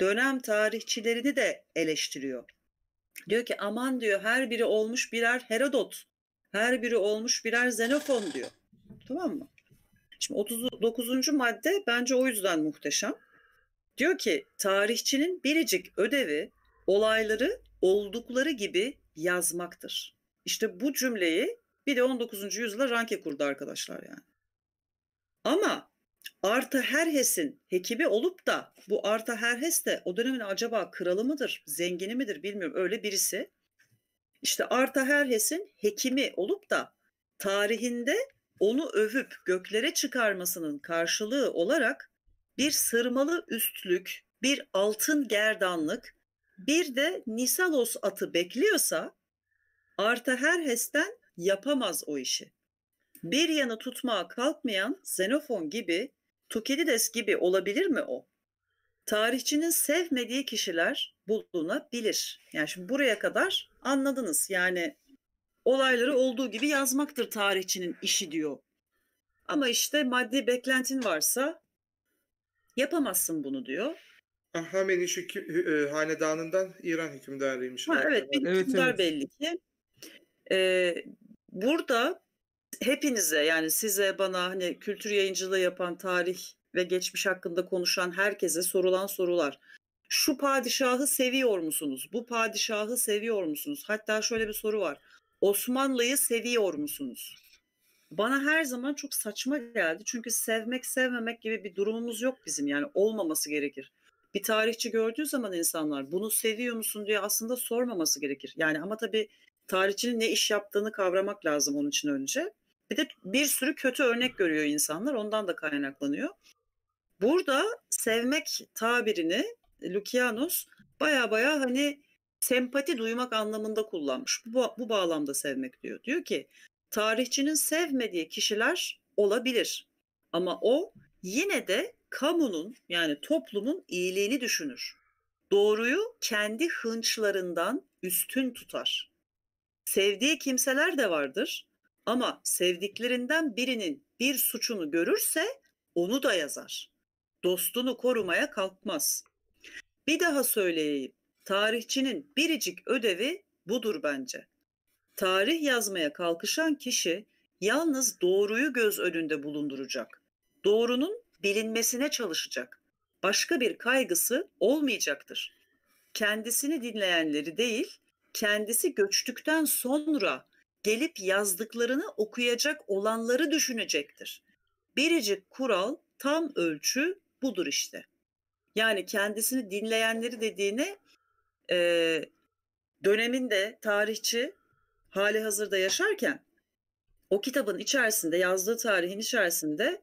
dönem tarihçilerini de eleştiriyor. Diyor ki aman diyor her biri olmuş birer Herodot. Her biri olmuş birer Xenofon diyor. Tamam mı? Şimdi 39. madde bence o yüzden muhteşem. Diyor ki tarihçinin biricik ödevi olayları oldukları gibi yazmaktır. İşte bu cümleyi bir de 19. yüzyıla Ranke kurdu arkadaşlar yani. Ama Arta Herhes'in hekimi olup da bu Arta Herhes de o dönemin acaba kralı mıdır, zengini midir bilmiyorum öyle birisi. İşte Arta Herhes'in hekimi olup da tarihinde onu övüp göklere çıkarmasının karşılığı olarak bir sırmalı üstlük, bir altın gerdanlık, bir de Nisalos atı bekliyorsa Arta Herhes'ten yapamaz o işi. Bir yanı tutmaya kalkmayan Xenofon gibi, Tukelides gibi olabilir mi o? Tarihçinin sevmediği kişiler bulunabilir. Yani şimdi buraya kadar anladınız. Yani olayları olduğu gibi yazmaktır tarihçinin işi diyor. Ama işte maddi beklentin varsa yapamazsın bunu diyor. Ahamenin hükü, e, hanedanından İran hükümdarıymış. Ha, evet bir evet, hükümdar evet. belli ki. Ee, burada hepinize yani size bana hani kültür yayıncılığı yapan tarih ve geçmiş hakkında konuşan herkese sorulan sorular. Şu padişahı seviyor musunuz? Bu padişahı seviyor musunuz? Hatta şöyle bir soru var. Osmanlı'yı seviyor musunuz? Bana her zaman çok saçma geldi. Çünkü sevmek sevmemek gibi bir durumumuz yok bizim yani olmaması gerekir. Bir tarihçi gördüğü zaman insanlar bunu seviyor musun diye aslında sormaması gerekir. Yani ama tabii tarihçinin ne iş yaptığını kavramak lazım onun için önce. Bir de bir sürü kötü örnek görüyor insanlar. Ondan da kaynaklanıyor. Burada sevmek tabirini Lucianus baya baya hani sempati duymak anlamında kullanmış. Bu, bu bağlamda sevmek diyor. Diyor ki tarihçinin sevmediği kişiler olabilir. Ama o yine de kamunun yani toplumun iyiliğini düşünür. Doğruyu kendi hınçlarından üstün tutar. Sevdiği kimseler de vardır ama sevdiklerinden birinin bir suçunu görürse onu da yazar. Dostunu korumaya kalkmaz. Bir daha söyleyeyim. Tarihçinin biricik ödevi budur bence. Tarih yazmaya kalkışan kişi yalnız doğruyu göz önünde bulunduracak. Doğrunun bilinmesine çalışacak. Başka bir kaygısı olmayacaktır. Kendisini dinleyenleri değil, kendisi göçtükten sonra gelip yazdıklarını okuyacak olanları düşünecektir. Biricik kural, tam ölçü budur işte. Yani kendisini dinleyenleri dediğine e, döneminde tarihçi hali hazırda yaşarken o kitabın içerisinde yazdığı tarihin içerisinde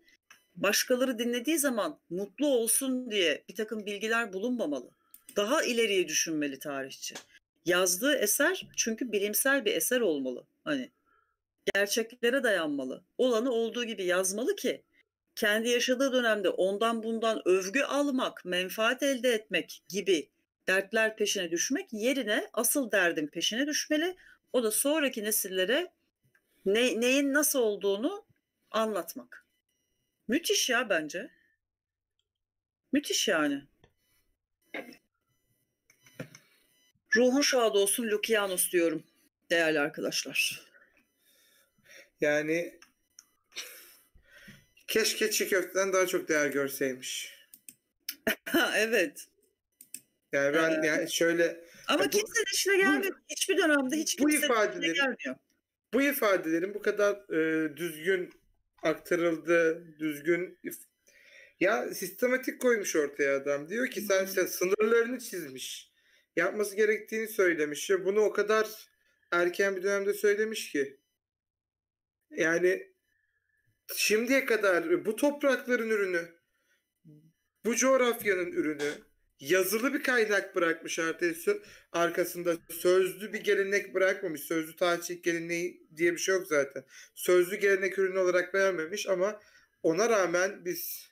başkaları dinlediği zaman mutlu olsun diye bir takım bilgiler bulunmamalı. Daha ileriye düşünmeli tarihçi. Yazdığı eser çünkü bilimsel bir eser olmalı. Hani gerçeklere dayanmalı. Olanı olduğu gibi yazmalı ki kendi yaşadığı dönemde ondan bundan övgü almak, menfaat elde etmek gibi dertler peşine düşmek yerine asıl derdin peşine düşmeli. O da sonraki nesillere ne, neyin nasıl olduğunu anlatmak. Müthiş ya bence. Müthiş yani. Ruhun şad olsun Lukianos diyorum değerli arkadaşlar. Yani keşke çiğ köfteden daha çok değer görseymiş. [laughs] evet. Yani ben evet. yani şöyle ama yani kimse bu, işine gelmiyor. Bu, Hiçbir dönemde hiç kimse bu ifadelerin, gelmiyor. Bu ifadelerin bu kadar e, düzgün aktarıldı, düzgün ya sistematik koymuş ortaya adam. Diyor ki sen sen sınırlarını çizmiş. Yapması gerektiğini söylemiş. Ya bunu o kadar erken bir dönemde söylemiş ki yani şimdiye kadar bu toprakların ürünü bu coğrafyanın ürünü yazılı bir kaynak bırakmış artık arkasında sözlü bir gelenek bırakmamış. Sözlü tarihçilik geleneği diye bir şey yok zaten. Sözlü gelenek ürünü olarak vermemiş ama ona rağmen biz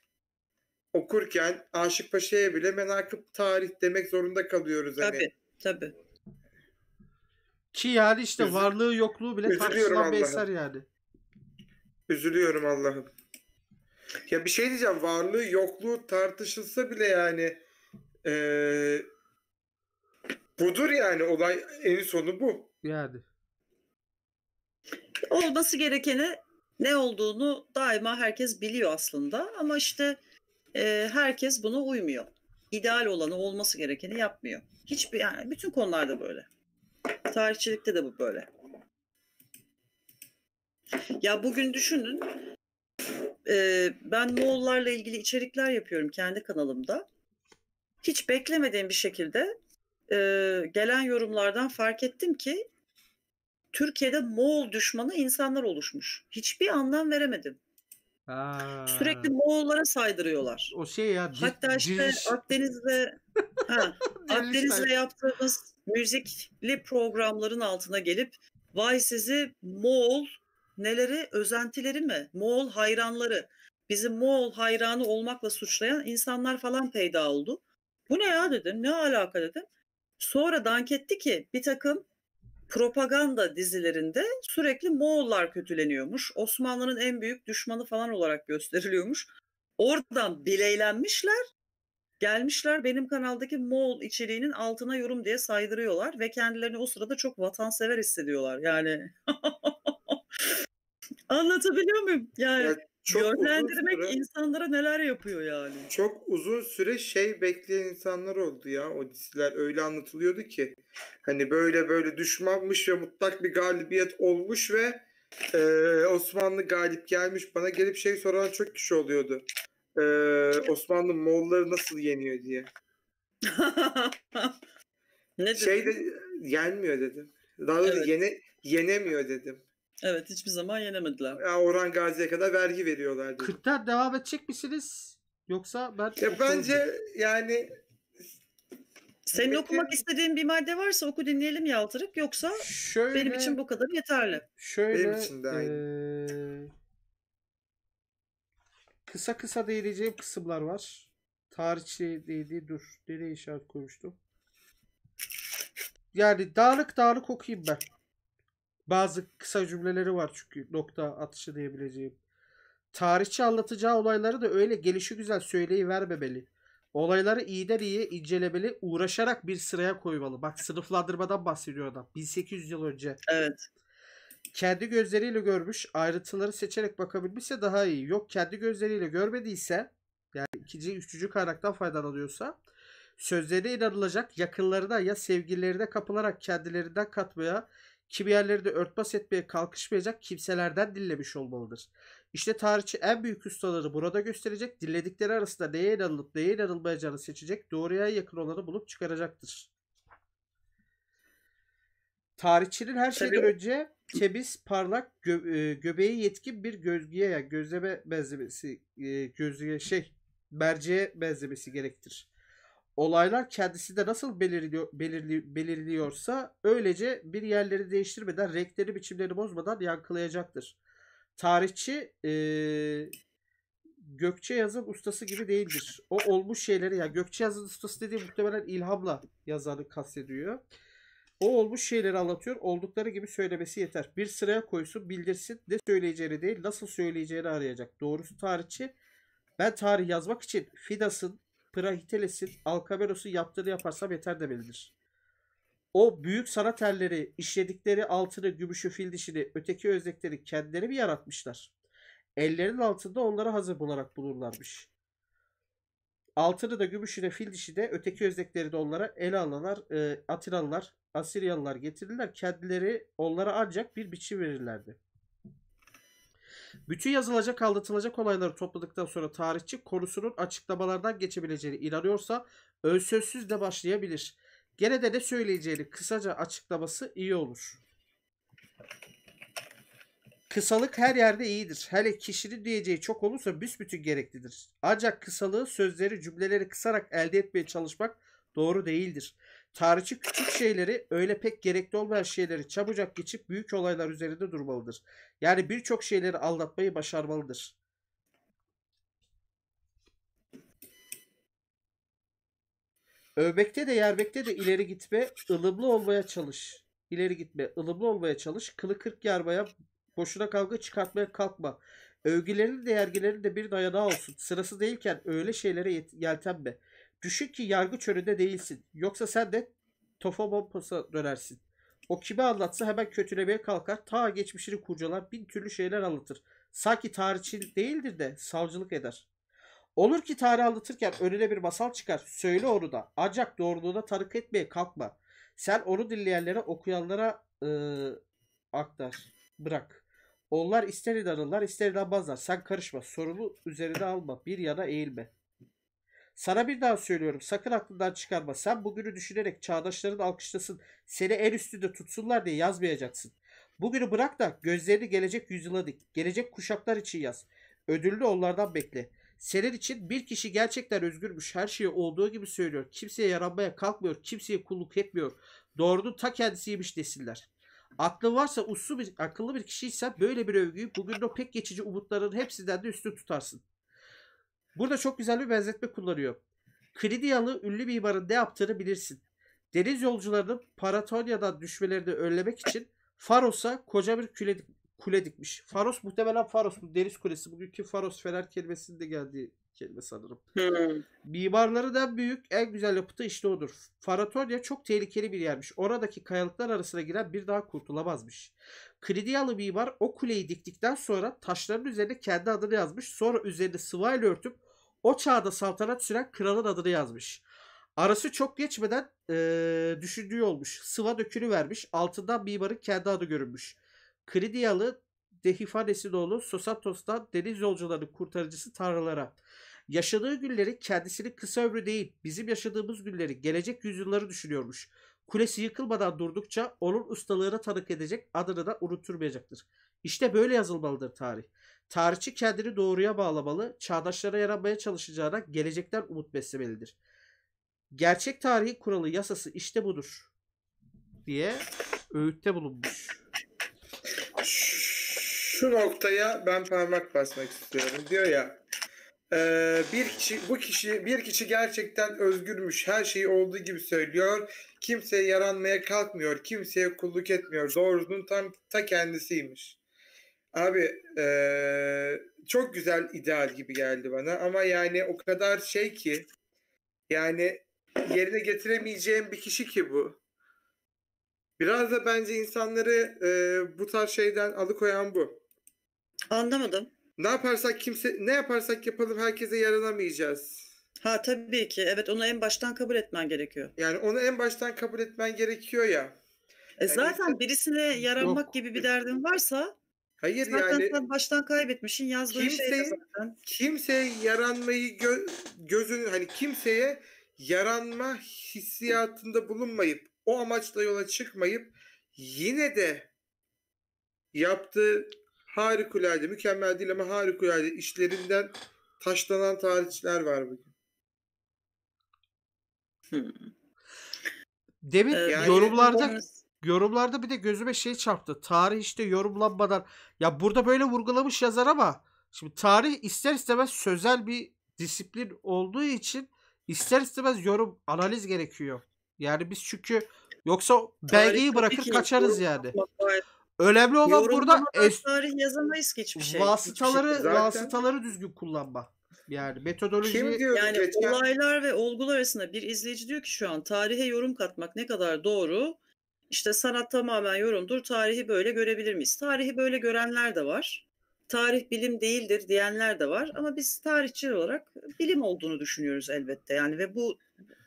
okurken Aşık Paşa'ya bile menakıp tarih demek zorunda kalıyoruz. Hani. Tabii tabii. Ki yani işte Üzül- varlığı yokluğu bile tartışılan bir eser yani. Üzülüyorum Allah'ım. Ya bir şey diyeceğim. Varlığı yokluğu tartışılsa bile yani ee, budur yani olay en sonu bu. Yani. Olması gerekeni ne olduğunu daima herkes biliyor aslında ama işte e, herkes buna uymuyor. İdeal olanı olması gerekeni yapmıyor. Hiçbir yani bütün konularda böyle. Tarihçilikte de bu böyle. Ya bugün düşünün e, ben Moğollarla ilgili içerikler yapıyorum kendi kanalımda. Hiç beklemediğim bir şekilde e, gelen yorumlardan fark ettim ki Türkiye'de Moğol düşmanı insanlar oluşmuş. Hiçbir anlam veremedim. Aa. Sürekli Moğollara saydırıyorlar. O şey ya. Hatta işte Akdeniz'de ha, [laughs] Akdeniz'le yaptığımız müzikli programların altına gelip vay sizi Moğol neleri özentileri mi? Moğol hayranları. Bizi Moğol hayranı olmakla suçlayan insanlar falan peyda oldu. Bu ne ya dedim. Ne alaka dedim. Sonra dank etti ki bir takım propaganda dizilerinde sürekli Moğollar kötüleniyormuş. Osmanlı'nın en büyük düşmanı falan olarak gösteriliyormuş. Oradan bileylenmişler Gelmişler benim kanaldaki Moğol içeriğinin altına yorum diye saydırıyorlar ve kendilerini o sırada çok vatansever hissediyorlar. Yani [laughs] anlatabiliyor muyum? Yani ya yönlendirmek süre, insanlara neler yapıyor yani. Çok uzun süre şey bekleyen insanlar oldu ya o diziler öyle anlatılıyordu ki hani böyle böyle düşmanmış ve mutlak bir galibiyet olmuş ve ee, Osmanlı galip gelmiş bana gelip şey soran çok kişi oluyordu e, Osmanlı Moğolları nasıl yeniyor diye. [laughs] ne şey de yenmiyor dedim. Daha doğrusu evet. yene, yenemiyor dedim. Evet hiçbir zaman yenemediler. Ya Orhan Gazi'ye kadar vergi veriyorlar. Dedim. Kırklar devam edecek misiniz? Yoksa ben... Ya bence yani senin Peki. okumak istediğin bir madde varsa oku dinleyelim Yaltırık. Yoksa şöyle, benim için bu kadar yeterli. Şöyle, benim için de aynı. E, Kısa kısa değineceğim kısımlar var. Tarihçi değdi. Dur. Nereye işaret koymuştum? Yani dağlık dağlık okuyayım ben. Bazı kısa cümleleri var çünkü nokta atışı diyebileceğim. Tarihçi anlatacağı olayları da öyle gelişi güzel söyleyivermemeli. Olayları iyiden iyi incelemeli, uğraşarak bir sıraya koymalı. Bak sınıflandırmadan bahsediyor adam. 1800 yıl önce. Evet kendi gözleriyle görmüş ayrıntıları seçerek bakabilmişse daha iyi. Yok kendi gözleriyle görmediyse yani ikinci, üçüncü kaynaktan faydalanıyorsa sözlerine inanılacak yakınlarına ya sevgililerine kapılarak kendilerinden katmaya kimi yerleri de örtbas etmeye kalkışmayacak kimselerden dinlemiş olmalıdır. İşte tarihçi en büyük ustaları burada gösterecek, dinledikleri arasında neye inanılıp neye inanılmayacağını seçecek, doğruya yakın olanı bulup çıkaracaktır. Tarihçinin her şeyden Tabii. önce kebis parlak, gö- e, göbeği yetkin bir gözlüğe yani gözleme benzemesi, e, gözlüğe şey, merceğe benzemesi gerektir. Olaylar kendisi de nasıl belirliyor, belirli, belirliyorsa öylece bir yerleri değiştirmeden, renkleri biçimleri bozmadan yankılayacaktır. Tarihçi e, Gökçe yazın ustası gibi değildir. O olmuş şeyleri ya yani Gökçe yazın ustası dediği muhtemelen ilhamla yazarı kastediyor. O olmuş şeyleri anlatıyor. Oldukları gibi söylemesi yeter. Bir sıraya koysun bildirsin. Ne söyleyeceğini değil nasıl söyleyeceğini arayacak. Doğrusu tarihçi ben tarih yazmak için Fidas'ın, Prahiteles'in, Alkameros'un yaptığını yaparsam yeter de demelidir. O büyük sanat erleri işledikleri altını, gümüşü, fil dişini, öteki özdekleri kendileri mi yaratmışlar? Ellerin altında onlara hazır bularak bulurlarmış. Altını da gümüşü de fil dişi de öteki özdekleri de onlara ele alanlar, e, Atinalılar, Asiryalılar getirirler. kedileri onlara ancak bir biçim verirlerdi. Bütün yazılacak, aldatılacak olayları topladıktan sonra tarihçi konusunun açıklamalardan geçebileceğini inanıyorsa önsözsüz de başlayabilir. Gene de ne söyleyeceğini kısaca açıklaması iyi olur. Kısalık her yerde iyidir. Hele kişinin diyeceği çok olursa büsbütün gereklidir. Ancak kısalığı sözleri cümleleri kısarak elde etmeye çalışmak doğru değildir. Tarihçi küçük şeyleri öyle pek gerekli olmayan şeyleri çabucak geçip büyük olaylar üzerinde durmalıdır. Yani birçok şeyleri aldatmayı başarmalıdır. Övmekte de yerbekte de ileri gitme, ılımlı olmaya çalış. İleri gitme, ılımlı olmaya çalış. Kılı kırk yarmaya, boşuna kavga çıkartmaya kalkma. Övgülerin de yergilerin de bir dayanağı olsun. Sırası değilken öyle şeylere yeltenme. Düşün ki yargı çölünde değilsin. Yoksa sen de tofa tofobompasa dönersin. O kime anlatsa hemen kötülemeye kalkar. Ta geçmişini kurcalar. Bin türlü şeyler anlatır. Sanki tarihçi değildir de savcılık eder. Olur ki tarih anlatırken önüne bir masal çıkar. Söyle onu da. Ancak doğruluğuna tanık etmeye kalkma. Sen onu dinleyenlere, okuyanlara ıı, aktar. Bırak. Onlar ister inanırlar ister inanmazlar. Sen karışma. Sorunu üzerine alma. Bir yana eğilme. Sana bir daha söylüyorum sakın aklından çıkarma. Sen bugünü düşünerek çağdaşların alkışlasın. Seni el üstünde tutsunlar diye yazmayacaksın. Bugünü bırak da gözlerini gelecek yüzyıla dik. Gelecek kuşaklar için yaz. Ödüllü onlardan bekle. Senin için bir kişi gerçekten özgürmüş. Her şeyi olduğu gibi söylüyor. Kimseye yaranmaya kalkmıyor. Kimseye kulluk etmiyor. Doğrunun ta kendisiymiş desinler. Aklı varsa uslu bir, akıllı bir kişiysen böyle bir övgüyü bugün o pek geçici umutların hepsinden de üstü tutarsın. Burada çok güzel bir benzetme kullanıyor. Kridyalı ünlü mimarın ne yaptığını bilirsin. Deniz yolcularının Paratonya'dan düşmelerini önlemek için Faros'a koca bir küle, kule dikmiş. Faros muhtemelen Faros bu deniz kulesi. Bugünkü Faros Fener kelimesinin de geldiği kelime sanırım. Hmm. Mimarları da büyük en güzel yapıtı işte odur. Faratonya çok tehlikeli bir yermiş. Oradaki kayalıklar arasına giren bir daha kurtulamazmış. Kridyalı mimar o kuleyi diktikten sonra taşların üzerine kendi adını yazmış. Sonra üzerine sıvayla örtüp o çağda saltanat süren kralın adını yazmış. Arası çok geçmeden e, düşündüğü olmuş. Sıva dökülü vermiş. Altından mimarın kendi adı görünmüş. Kridyalı Dehifadesi dolu, Sosatosta deniz yolcuları kurtarıcısı tanrılara. Yaşadığı günleri kendisini kısa ömrü değil bizim yaşadığımız günleri gelecek yüzyılları düşünüyormuş. Kulesi yıkılmadan durdukça onun ustalığına tanık edecek adını da unutturmayacaktır. İşte böyle yazılmalıdır tarih. Tarihçi kendini doğruya bağlamalı, çağdaşlara yaranmaya çalışacağına gelecekten umut beslemelidir. Gerçek tarihi kuralı yasası işte budur diye öğütte bulunmuş şu noktaya ben parmak basmak istiyorum diyor ya. Ee, bir kişi bu kişi bir kişi gerçekten özgürmüş. Her şeyi olduğu gibi söylüyor. Kimseye yaranmaya kalkmıyor. Kimseye kulluk etmiyor. Doğrusunun tam ta kendisiymiş. Abi ee, çok güzel ideal gibi geldi bana ama yani o kadar şey ki yani yerine getiremeyeceğim bir kişi ki bu. Biraz da bence insanları e, bu tarz şeyden alıkoyan bu. Anlamadım. Ne yaparsak kimse ne yaparsak yapalım herkese yaranamayacağız. Ha tabii ki. Evet onu en baştan kabul etmen gerekiyor. Yani onu en baştan kabul etmen gerekiyor ya. E yani zaten işte, birisine yaranmak yok. gibi bir derdin varsa Hayır zaten yani sen baştan kaybetmişsin yazdığın şey kimse, şeyde zaten. Kimseye yaranmayı gö, gözünün hani kimseye yaranma hissiyatında bulunmayıp o amaçla yola çıkmayıp yine de yaptığı harikulade, mükemmel değil ama harikulade işlerinden taşlanan tarihçiler var bugün. Hmm. Demin ee, yani, yorumlarda yorumlarda bir de gözüme şey çarptı. Tarih işte yorumlanmadan ya burada böyle vurgulamış yazar ama şimdi tarih ister istemez sözel bir disiplin olduğu için ister istemez yorum analiz gerekiyor. Yani biz çünkü yoksa belgeyi Tarih, bırakır kaçarız yani. Önemli olan burada es- yazamayız ki hiçbir şey. Vasıtaları, hiçbir şey. vasıtaları düzgün kullanma. Yani metodoloji Kim diyor yani geçen... olaylar ve olgular arasında bir izleyici diyor ki şu an tarihe yorum katmak ne kadar doğru? İşte sanat tamamen yorumdur. Tarihi böyle görebilir miyiz? Tarihi böyle görenler de var. Tarih bilim değildir diyenler de var ama biz tarihçi olarak bilim olduğunu düşünüyoruz elbette. Yani ve bu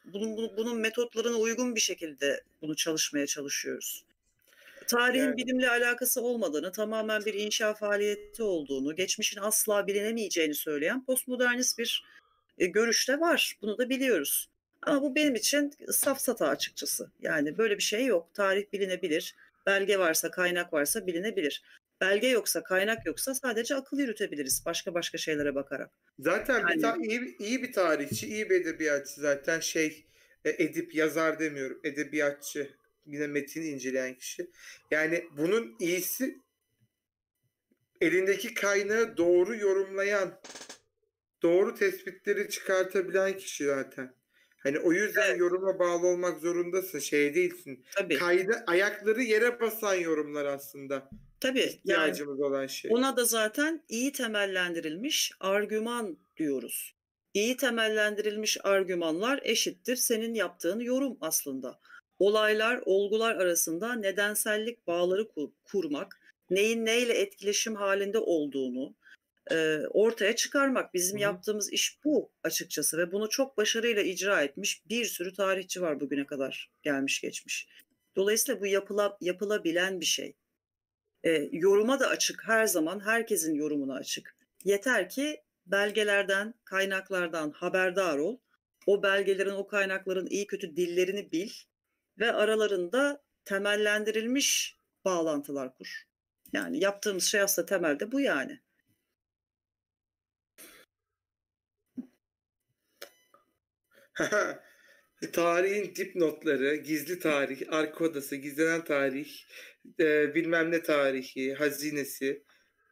bunun, bunun metotlarına uygun bir şekilde bunu çalışmaya çalışıyoruz tarihin yani, bilimle alakası olmadığını, tamamen bir inşa faaliyeti olduğunu, geçmişin asla bilinemeyeceğini söyleyen postmodernist bir e, de var. Bunu da biliyoruz. Ama bu benim için safsata açıkçası. Yani böyle bir şey yok. Tarih bilinebilir. Belge varsa, kaynak varsa bilinebilir. Belge yoksa, kaynak yoksa sadece akıl yürütebiliriz başka başka şeylere bakarak. Zaten yani, bir ta- iyi, iyi bir tarihçi, iyi bir edebiyatçı zaten şey e, edip yazar demiyorum. Edebiyatçı yine metini inceleyen kişi. Yani bunun iyisi elindeki kaynağı doğru yorumlayan, doğru tespitleri çıkartabilen kişi zaten. Hani o yüzden evet. yoruma bağlı olmak zorundasın. Şey değilsin. Tabii. Kayda ayakları yere basan yorumlar aslında. Tabii. İhtiyacımız yani, olan şey. Ona da zaten iyi temellendirilmiş argüman diyoruz. İyi temellendirilmiş argümanlar eşittir senin yaptığın yorum aslında olaylar, olgular arasında nedensellik bağları kur, kurmak, neyin neyle etkileşim halinde olduğunu e, ortaya çıkarmak. Bizim Hı. yaptığımız iş bu açıkçası ve bunu çok başarıyla icra etmiş bir sürü tarihçi var bugüne kadar gelmiş geçmiş. Dolayısıyla bu yapıla, yapılabilen bir şey. E, yoruma da açık her zaman herkesin yorumuna açık. Yeter ki belgelerden, kaynaklardan haberdar ol. O belgelerin, o kaynakların iyi kötü dillerini bil ve aralarında temellendirilmiş bağlantılar kur. Yani yaptığımız şey aslında temelde bu yani. [laughs] Tarihin dipnotları, gizli tarih, arka odası, gizlenen tarih, e, bilmem ne tarihi, hazinesi.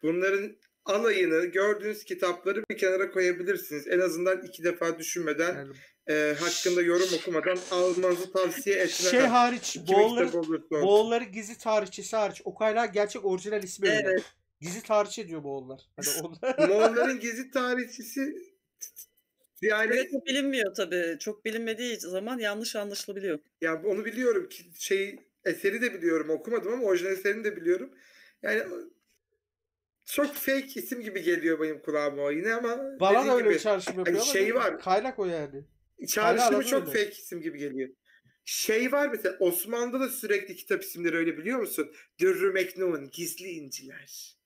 Bunların alayını gördüğünüz kitapları bir kenara koyabilirsiniz. En azından iki defa düşünmeden yani e, hakkında yorum okumadan almanızı tavsiye etmem. Şey hariç, Boğulları, Boğulları gizli tarihçesi hariç. kayla gerçek orijinal ismi evet. öyle. Gizli tarihçi diyor Boğullar. Hani Moğolların [laughs] gizli tarihçisi yani evet, bu bilinmiyor tabii. Çok bilinmediği zaman yanlış anlaşılabiliyor. Ya onu biliyorum ki şey eseri de biliyorum okumadım ama orijinal eserini de biliyorum. Yani çok fake isim gibi geliyor benim kulağıma o yine ama bana da öyle gibi, bir çağrışım hani yapıyor hani şey var. Kaynak o yani. Çağrışımı yani çok fake isim gibi geliyor. Şey var mesela Osmanlı'da da sürekli kitap isimleri öyle biliyor musun? Dürrü Meknun, Gizli İnciler.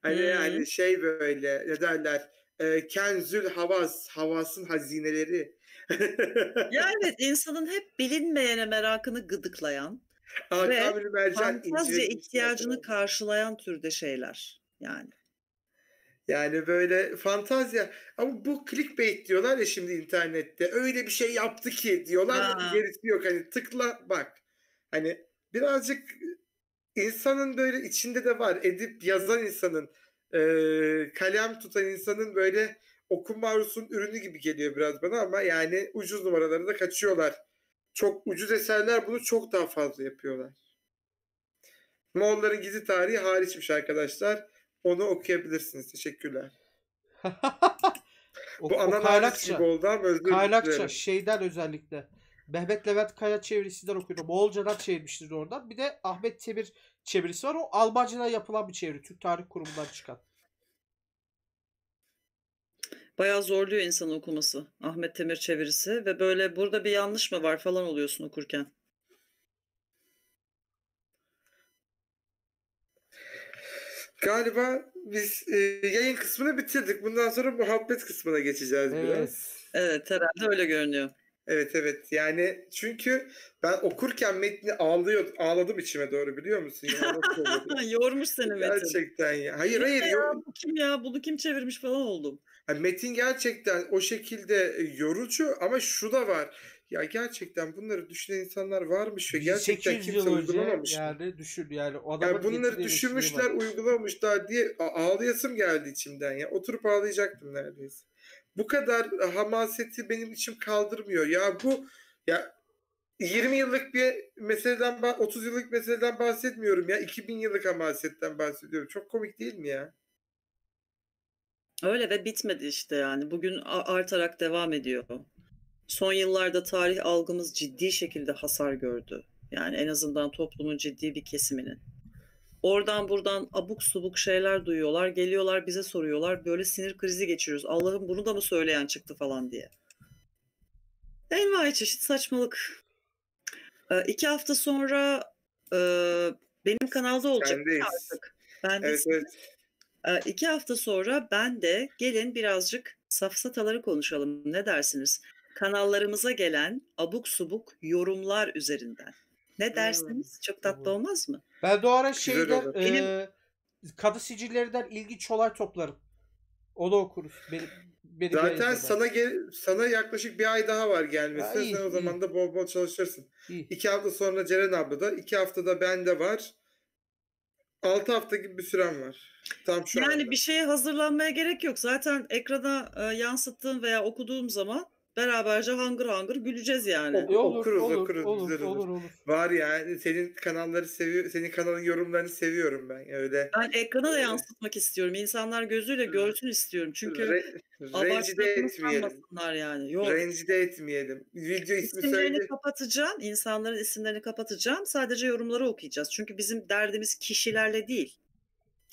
Hani hmm. yani şey böyle ne derler? E, ee, Kenzül Havas, Havas'ın hazineleri. [laughs] ya evet insanın hep bilinmeyene merakını gıdıklayan Aa, ve mercan, fantazya ihtiyacını karşılayan türde şeyler yani. Yani böyle fantazya ama bu clickbait diyorlar ya şimdi internette. Öyle bir şey yaptı ki diyorlar ha. gerisi yok hani tıkla bak. Hani birazcık insanın böyle içinde de var edip yazan insanın e, kalem tutan insanın böyle okuma arzusunun ürünü gibi geliyor biraz bana ama yani ucuz numaralara da kaçıyorlar. Çok ucuz eserler bunu çok daha fazla yapıyorlar. Moğolların gizli tarihi hariçmiş arkadaşlar. Onu okuyabilirsiniz. Teşekkürler. [laughs] o, Bu ana gibi oldu ama özür Kaylakça dilerim. şeyden özellikle. Mehmet Levent Kaya çevirisinden okuyorum. Moğolcadan çevirmiştir oradan. Bir de Ahmet Temir çevirisi var. O Almanca'da yapılan bir çeviri. Türk Tarih Kurumu'ndan çıkan. Bayağı zorluyor insanı okuması. Ahmet Temir çevirisi ve böyle burada bir yanlış mı var falan oluyorsun okurken. Galiba biz e, yayın kısmını bitirdik. Bundan sonra muhabbet kısmına geçeceğiz evet. biraz. Evet herhalde öyle görünüyor. Evet evet yani çünkü ben okurken metni ağlıyor, ağladım içime doğru biliyor musun? Ya, [laughs] Yormuş seni metin. Gerçekten ya. Hayır hayır. Ya, bu kim ya bunu kim çevirmiş falan oldum. Yani metin gerçekten o şekilde e, yorucu ama şu da var. Ya gerçekten bunları düşünen insanlar varmış ve gerçekten kimse uygulamamış. Yani düşür yani o yani bunları düşünmüşler, uygulamışlar diye ağlayasım geldi içimden ya. Oturup ağlayacaktım neredeyse. Bu kadar e, hamaseti benim içim kaldırmıyor. Ya bu ya 20 yıllık bir meseleden 30 yıllık meseleden bahsetmiyorum ya. 2000 yıllık hamasetten bahsediyorum. Çok komik değil mi ya? Öyle ve bitmedi işte yani. Bugün artarak devam ediyor son yıllarda tarih algımız ciddi şekilde hasar gördü. Yani en azından toplumun ciddi bir kesiminin. Oradan buradan abuk subuk şeyler duyuyorlar, geliyorlar bize soruyorlar. Böyle sinir krizi geçiriyoruz. Allah'ım bunu da mı söyleyen çıktı falan diye. Envai çeşit saçmalık. Ee, iki hafta sonra e, benim kanalda olacak Sendeyiz. artık. Ben evet, evet. Ee, iki hafta sonra ben de gelin birazcık safsataları konuşalım. Ne dersiniz? kanallarımıza gelen abuk subuk yorumlar üzerinden. Ne dersiniz? Evet. Çok tatlı evet. olmaz mı? Ben de o Benim... e, kadı sicillerinden ilgi olay toplarım. O da okuruz. Benim, benim Zaten sana gel, sana yaklaşık bir ay daha var gelmesi. Ya, iyi, Sen o zaman da bol bol çalışırsın. İyi. İki hafta sonra Ceren abla da, iki haftada ben de var. altı hafta gibi bir sürem var. Tam şu Yani anda. bir şeye hazırlanmaya gerek yok. Zaten ekrana e, yansıttığım veya okuduğum zaman Beraberce hangır hangır güleceğiz yani. Olur, okuruz olur, okuruz olur, güzel olur. olur. olur. Var yani senin kanalları seviyor senin kanalın yorumlarını seviyorum ben öyle. Ben ekrana da yansıtmak istiyorum. İnsanlar gözüyle görsün istiyorum. Çünkü Re- rencide etmeyelim. yani. Yok. Rencide etmeyelim. Video ismi isimlerini söyle. kapatacağım. İnsanların isimlerini kapatacağım. Sadece yorumları okuyacağız. Çünkü bizim derdimiz kişilerle değil.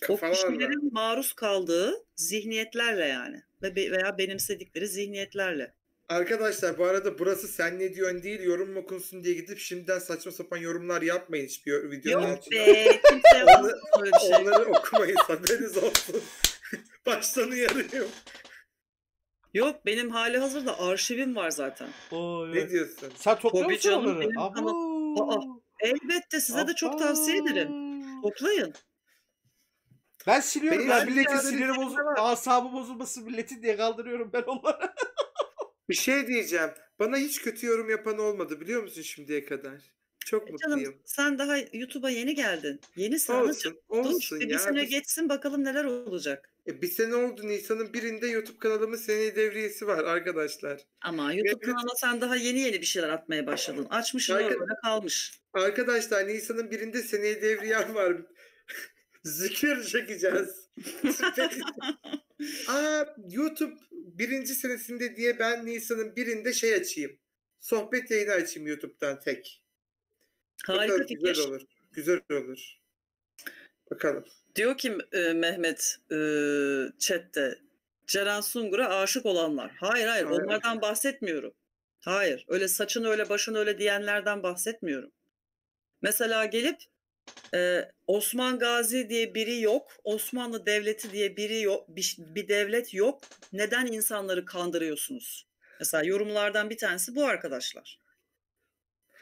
Kafalarla. O kişilerin maruz kaldığı zihniyetlerle yani ve veya benimsedikleri zihniyetlerle. Arkadaşlar bu arada burası sen ne diyorsun değil yorum mu okunsun diye gidip şimdiden saçma sapan yorumlar yapmayın hiçbir videonun Yok altında. be kimse Onu, şey. onları okumayın haberiniz olsun. [laughs] Baştan uyarıyorum. Yok benim hali hazırda arşivim var zaten. Oo, Ne diyorsun? Sen topluyor Tabii musun onları? elbette size Aa. de çok tavsiye ederim. Toplayın. Ben siliyorum. ben ya milletin siniri bozulması, asabı bozulması milleti diye kaldırıyorum ben onları. [laughs] Bir şey diyeceğim. Bana hiç kötü yorum yapan olmadı biliyor musun şimdiye kadar? Çok E mutluyum. Canım sen daha YouTube'a yeni geldin. Yeni sana Olsun, çıktın. olsun İşte bir sene geçsin bakalım neler olacak. E, bir sene oldu Nisan'ın birinde YouTube kanalımın seni devriyesi var arkadaşlar. Ama YouTube Mevcut- kanalına sen daha yeni yeni bir şeyler atmaya başladın. Açmışsın Arkadaş- orada kalmış. Arkadaşlar Nisan'ın birinde seni devriyem var. [laughs] Zikir çekeceğiz. Aa, YouTube birinci senesinde diye ben Nisan'ın birinde şey açayım. Sohbet yayını açayım YouTube'dan tek. Harika Bakalım, fikir. Güzel olur. Güzel olur. Bakalım. Diyor ki e, Mehmet e, chatte Ceren Sungur'a aşık olanlar. Hayır hayır Aynen. onlardan bahsetmiyorum. Hayır öyle saçın öyle başın öyle diyenlerden bahsetmiyorum. Mesela gelip e, Osman Gazi diye biri yok. Osmanlı Devleti diye biri yok. Bir, bir devlet yok. Neden insanları kandırıyorsunuz? Mesela yorumlardan bir tanesi bu arkadaşlar.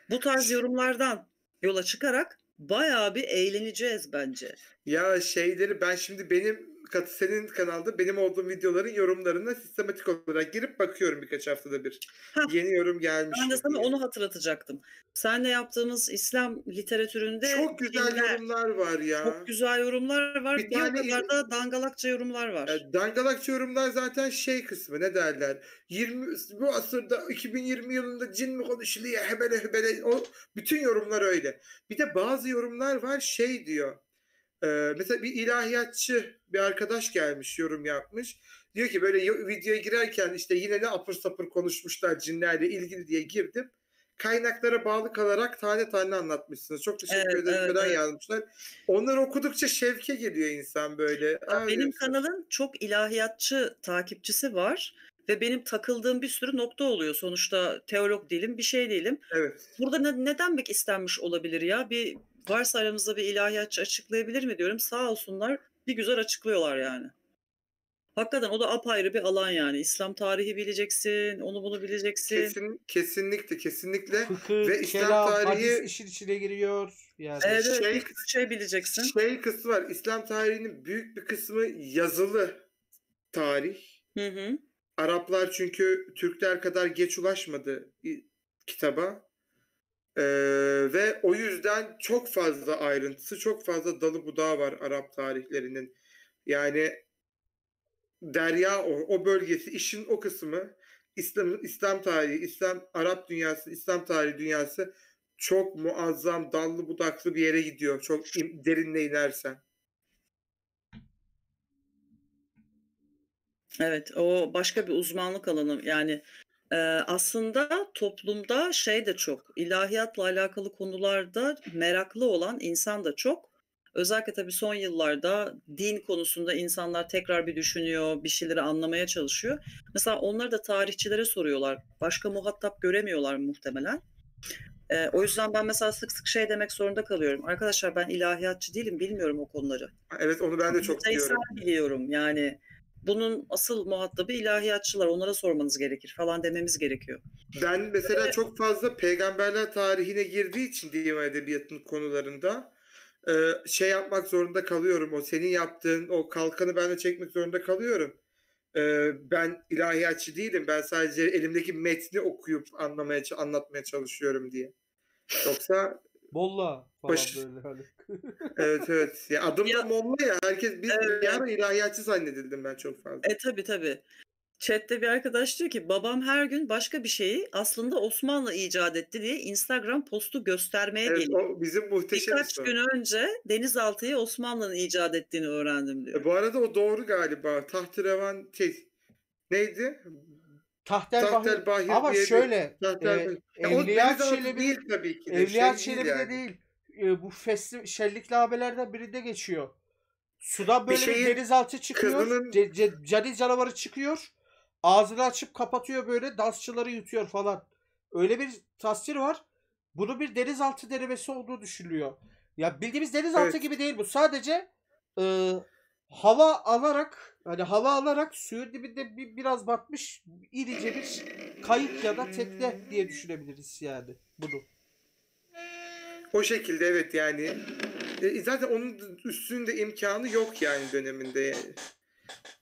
Bu tarz yorumlardan yola çıkarak bayağı bir eğleneceğiz bence. Ya şeyleri ben şimdi benim kat, senin kanalda benim olduğum videoların yorumlarına sistematik olarak girip bakıyorum birkaç haftada bir. Heh. Yeni yorum gelmiş. Ben de sana diye. onu hatırlatacaktım. Senle yaptığımız İslam literatüründe çok güzel filmler, yorumlar var ya. Çok güzel yorumlar var. Bir, bir tane kadar da dangalakça yorumlar var. E, dangalakça yorumlar zaten şey kısmı ne derler? 20 bu asırda 2020 yılında cin mi konuşuluyor hebele hebele o bütün yorumlar öyle. Bir de bazı yorumlar var şey diyor ee, mesela bir ilahiyatçı bir arkadaş gelmiş yorum yapmış. Diyor ki böyle videoya girerken işte yine ne apır sapır konuşmuşlar cinlerle ilgili diye girdim. Kaynaklara bağlı kalarak tane tane anlatmışsınız. Çok teşekkür evet, ederim evet, evet. yazmışlar. Onları okudukça şevke geliyor insan böyle. Aa, benim diyorsun. kanalın çok ilahiyatçı takipçisi var ve benim takıldığım bir sürü nokta oluyor. Sonuçta teolog değilim, bir şey değilim. Evet. Burada ne, ne denmek istenmiş olabilir ya? Bir varsa aramızda bir ilahiyatçı açıklayabilir mi diyorum. Sağ olsunlar bir güzel açıklıyorlar yani. Hakikaten o da apayrı bir alan yani. İslam tarihi bileceksin, onu bunu bileceksin. Kesin, kesinlikle, kesinlikle. Fıkıh, Ve İslam kelam, tarihi işin içine giriyor. Yani evet, şey, şey bileceksin. Şey kısmı var. İslam tarihinin büyük bir kısmı yazılı tarih. Hı hı. Araplar çünkü Türkler kadar geç ulaşmadı kitaba. Ee, ve o yüzden çok fazla ayrıntısı, çok fazla dalı budağı var Arap tarihlerinin. Yani derya o, o bölgesi, işin o kısmı İslam, İslam tarihi, İslam Arap dünyası, İslam tarihi dünyası çok muazzam dallı budaklı bir yere gidiyor. Çok in, derinle inersen. Evet, o başka bir uzmanlık alanı. Yani ee, aslında toplumda şey de çok, ilahiyatla alakalı konularda meraklı olan insan da çok. Özellikle tabii son yıllarda din konusunda insanlar tekrar bir düşünüyor, bir şeyleri anlamaya çalışıyor. Mesela onları da tarihçilere soruyorlar. Başka muhatap göremiyorlar muhtemelen. Ee, o yüzden ben mesela sık sık şey demek zorunda kalıyorum. Arkadaşlar ben ilahiyatçı değilim, bilmiyorum o konuları. Evet onu ben de çok biliyorum. biliyorum yani bunun asıl muhatabı ilahiyatçılar onlara sormanız gerekir falan dememiz gerekiyor. Ben mesela evet. çok fazla peygamberler tarihine girdiği için divan edebiyatının konularında e, şey yapmak zorunda kalıyorum. O senin yaptığın o kalkanı ben de çekmek zorunda kalıyorum. E, ben ilahiyatçı değilim. Ben sadece elimdeki metni okuyup anlamaya anlatmaya çalışıyorum diye. Yoksa Molla falan Baş... böyle hani. [laughs] evet evet. Ya adım da Molla ya. Herkes bir evet. ara ilahiyatçı zannedildim ben çok fazla. E tabi tabi. Chat'te bir arkadaş diyor ki babam her gün başka bir şeyi aslında Osmanlı icat etti diye Instagram postu göstermeye evet, geliyor. O bizim muhteşem Birkaç soru. gün önce denizaltıyı Osmanlı'nın icat ettiğini öğrendim diyor. E, bu arada o doğru galiba. Tahtirevan şey, neydi? Tahter Bahir. Bahir ama diye şöyle bir, e, Evliya Çelebi değil tabii ki de. Evliya şey Çelebi yani. de değil. E, bu fesli şenlikli haberlerden biri de geçiyor. Suda böyle bir, bir denizaltı çıkıyor. Kızının... C- canavarı çıkıyor. Ağzını açıp kapatıyor böyle dansçıları yutuyor falan. Öyle bir tasvir var. Bunu bir denizaltı denemesi olduğu düşünülüyor. Ya bildiğimiz denizaltı evet. gibi değil bu. Sadece e, hava alarak Hani hava alarak suyun dibinde bir, biraz batmış irice bir kayık ya da tekne diye düşünebiliriz yani bunu. O şekilde evet yani. E, zaten onun üstünde imkanı yok yani döneminde.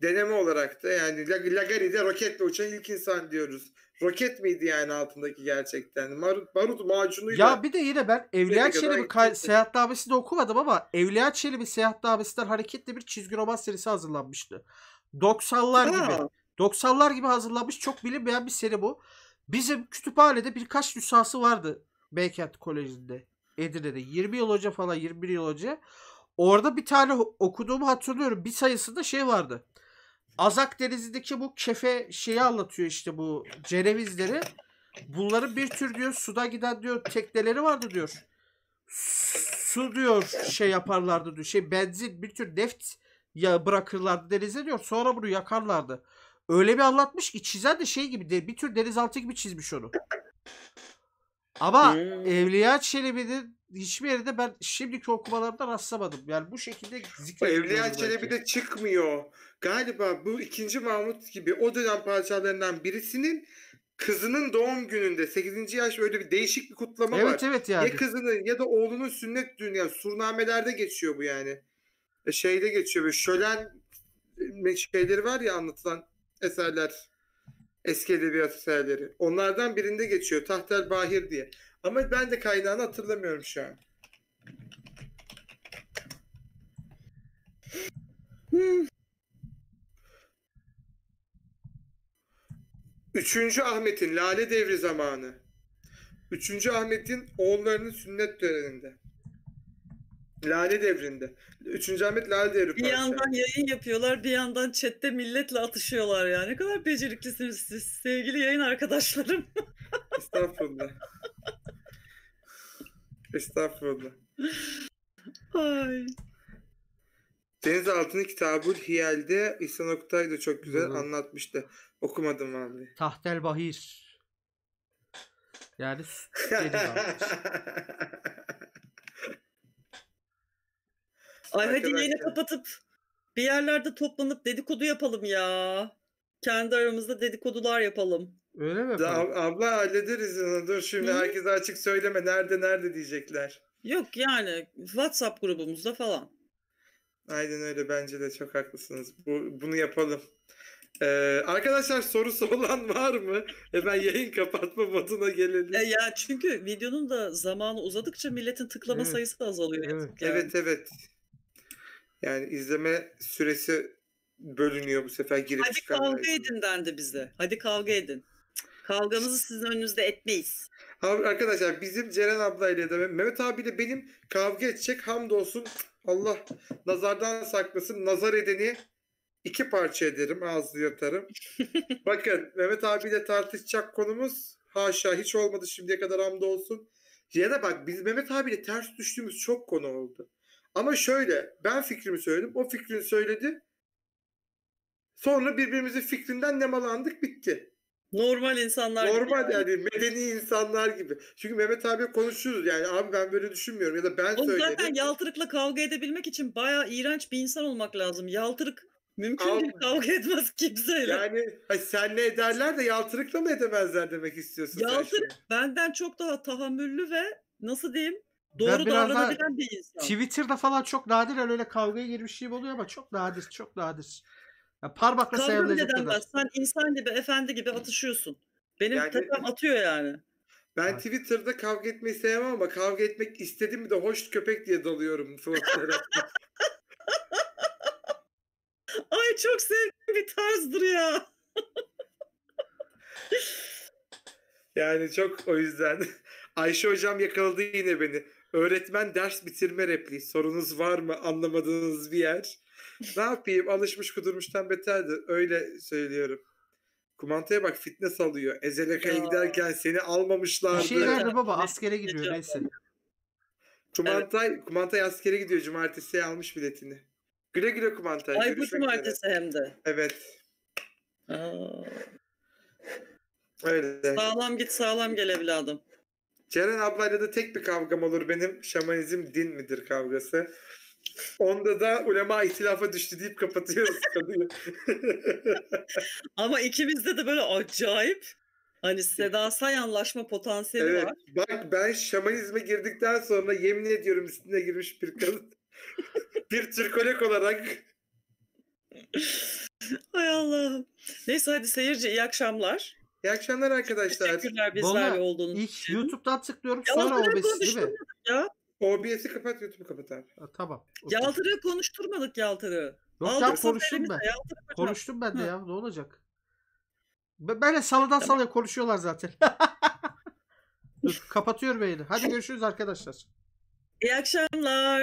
Deneme olarak da yani Lagari'de roketle uçan ilk insan diyoruz roket miydi yani altındaki gerçekten? Marut, barut macunuyla. Ya bir de yine ben Evliya Çelebi kay- Seyahat Davesi'ni okumadım ama Evliya Çelebi Seyahat Davesi'nden hareketli bir çizgi roman serisi hazırlanmıştı. 90'lar gibi. 90'lar gibi hazırlanmış çok bilinmeyen bir seri bu. Bizim kütüphanede birkaç nüshası vardı Beykent Koleji'nde. Edirne'de 20 yıl önce falan 21 yıl önce. Orada bir tane okuduğumu hatırlıyorum. Bir sayısında şey vardı. Azak Denizi'ndeki bu kefe şeyi anlatıyor işte bu cerevizleri. bunları bir tür diyor suda giden diyor tekneleri vardı diyor. Su diyor şey yaparlardı diyor. Şey benzin bir tür neft ya bırakırlardı denize diyor. Sonra bunu yakarlardı. Öyle bir anlatmış ki çizen de şey gibi de bir tür denizaltı gibi çizmiş onu. Ama hmm. Evliya Çelebi'nin hiçbir yerinde ben şimdiki okumalarımda rastlamadım. Yani bu şekilde zikrediliyor. Evliya Çelebi çıkmıyor galiba bu ikinci Mahmut gibi o dönem parçalarından birisinin kızının doğum gününde 8. yaş öyle bir değişik bir kutlama evet, var. Evet evet yani. Ya kızının ya da oğlunun sünnet düğünü yani surnamelerde geçiyor bu yani. E, şeyde geçiyor böyle şölen e, şeyleri var ya anlatılan eserler eski edebiyat eserleri. Onlardan birinde geçiyor Tahtel Bahir diye. Ama ben de kaynağını hatırlamıyorum şu an. Hmm. Üçüncü Ahmet'in Lale Devri zamanı. Üçüncü Ahmet'in oğullarının sünnet töreninde. Lale devrinde. Üçüncü Ahmet Lale devri. Bir parça. yandan yayın yapıyorlar, bir yandan chatte milletle atışıyorlar yani. Ne kadar beceriklisiniz siz sevgili yayın arkadaşlarım. [laughs] Estağfurullah. Estağfurullah. Ay. Deniz Altını Kitabul Hiyel'de İhsan Oktay da çok güzel Hı-hı. anlatmıştı. Okumadım vallahi. Tahtel Bahir. Yani dedi [laughs] Ay hadi yayını kapatıp bir yerlerde toplanıp dedikodu yapalım ya. Kendi aramızda dedikodular yapalım. Öyle mi? Da, abla hallederiz Dur şimdi Hı-hı. herkese açık söyleme. Nerede nerede diyecekler. Yok yani WhatsApp grubumuzda falan. Aynen öyle bence de çok haklısınız. Bu, bunu yapalım. Ee, arkadaşlar sorusu olan [laughs] var mı? Hemen yayın kapatma moduna gelelim. E ya çünkü videonun da zamanı uzadıkça milletin tıklama evet. sayısı da azalıyor. Evet. Yani. evet evet. Yani izleme süresi bölünüyor bu sefer girip Hadi kavga izleme. edin dendi bize. Hadi kavga edin. Kavgamızı sizin önünüzde etmeyiz. Abi, arkadaşlar bizim Ceren ablayla da Mehmet abiyle benim kavga edecek hamdolsun Allah nazardan saklasın nazar edeni iki parça ederim ağzını yatarım. [laughs] Bakın Mehmet abiyle tartışacak konumuz haşa hiç olmadı şimdiye kadar amda olsun. Ya da bak biz Mehmet abiyle ters düştüğümüz çok konu oldu. Ama şöyle ben fikrimi söyledim o fikrini söyledi. Sonra birbirimizin fikrinden nemalandık bitti. Normal insanlar Normal gibi. yani medeni insanlar gibi. Çünkü Mehmet abi konuşuyoruz yani abi ben böyle düşünmüyorum ya da ben Oğlum söyledim. Zaten yaltırıkla kavga edebilmek için bayağı iğrenç bir insan olmak lazım. Yaltırık Mümkün değil kavga etmez kimseyle. Yani sen ne ederler de yaltırıkla mı edemezler demek istiyorsun. Yaltırık benden çok daha tahammüllü ve nasıl diyeyim doğru davranabilen bir insan. Twitter'da falan çok nadir öyle kavgaya girmiş şey oluyor ama çok nadir çok nadir. Yani parmakla sayılabilecek kadar. Sen insan gibi efendi gibi atışıyorsun. Benim yani, tepem atıyor yani. Ben ha. Twitter'da kavga etmeyi sevmem ama kavga etmek istediğimi de hoş köpek diye dalıyorum. [laughs] Ay çok sevdiğim bir tarzdır ya. yani çok o yüzden. [laughs] Ayşe hocam yakaladı yine beni. Öğretmen ders bitirme repliği. Sorunuz var mı? Anlamadığınız bir yer. ne yapayım? Alışmış kudurmuştan beterdi. Öyle söylüyorum. Kumantaya bak fitness alıyor. Ezeleka'ya giderken seni almamışlardı. Bir şey nerede baba? Askere gidiyor neyse. Kumantay, evet. Kumantay askere gidiyor. Cumartesiye almış biletini. Güle güle Kumantay. Ay bu cumartesi hem de. Evet. Aa. Öyle. Sağlam git sağlam gel evladım. Ceren ablayla da tek bir kavgam olur benim. Şamanizm din midir kavgası. Onda da ulema ihtilafa düştü deyip kapatıyoruz [laughs] konuyu. [laughs] Ama ikimizde de böyle acayip hani Seda Say anlaşma potansiyeli evet. var. Bak ben şamanizme girdikten sonra yemin ediyorum üstüne girmiş bir kadın bir Türkolog olarak. Ay Allah. Neyse hadi seyirci iyi akşamlar. İyi akşamlar arkadaşlar. Teşekkürler bizlerle olduğunuz için. YouTube'dan tıklıyorum sonra OBS değil mi? Ya. OBS'i kapat YouTube'u kapatar. abi. Ha, tamam. Yaltır'ı konuşturmadık Yaltır'ı. Yok Aldık ya konuştum ben. konuştum ben de ha. ya ne olacak? Böyle salıdan tamam. salıya konuşuyorlar zaten. [laughs] Dur, kapatıyorum yayını. Hadi [laughs] görüşürüz arkadaşlar. İyi akşamlar.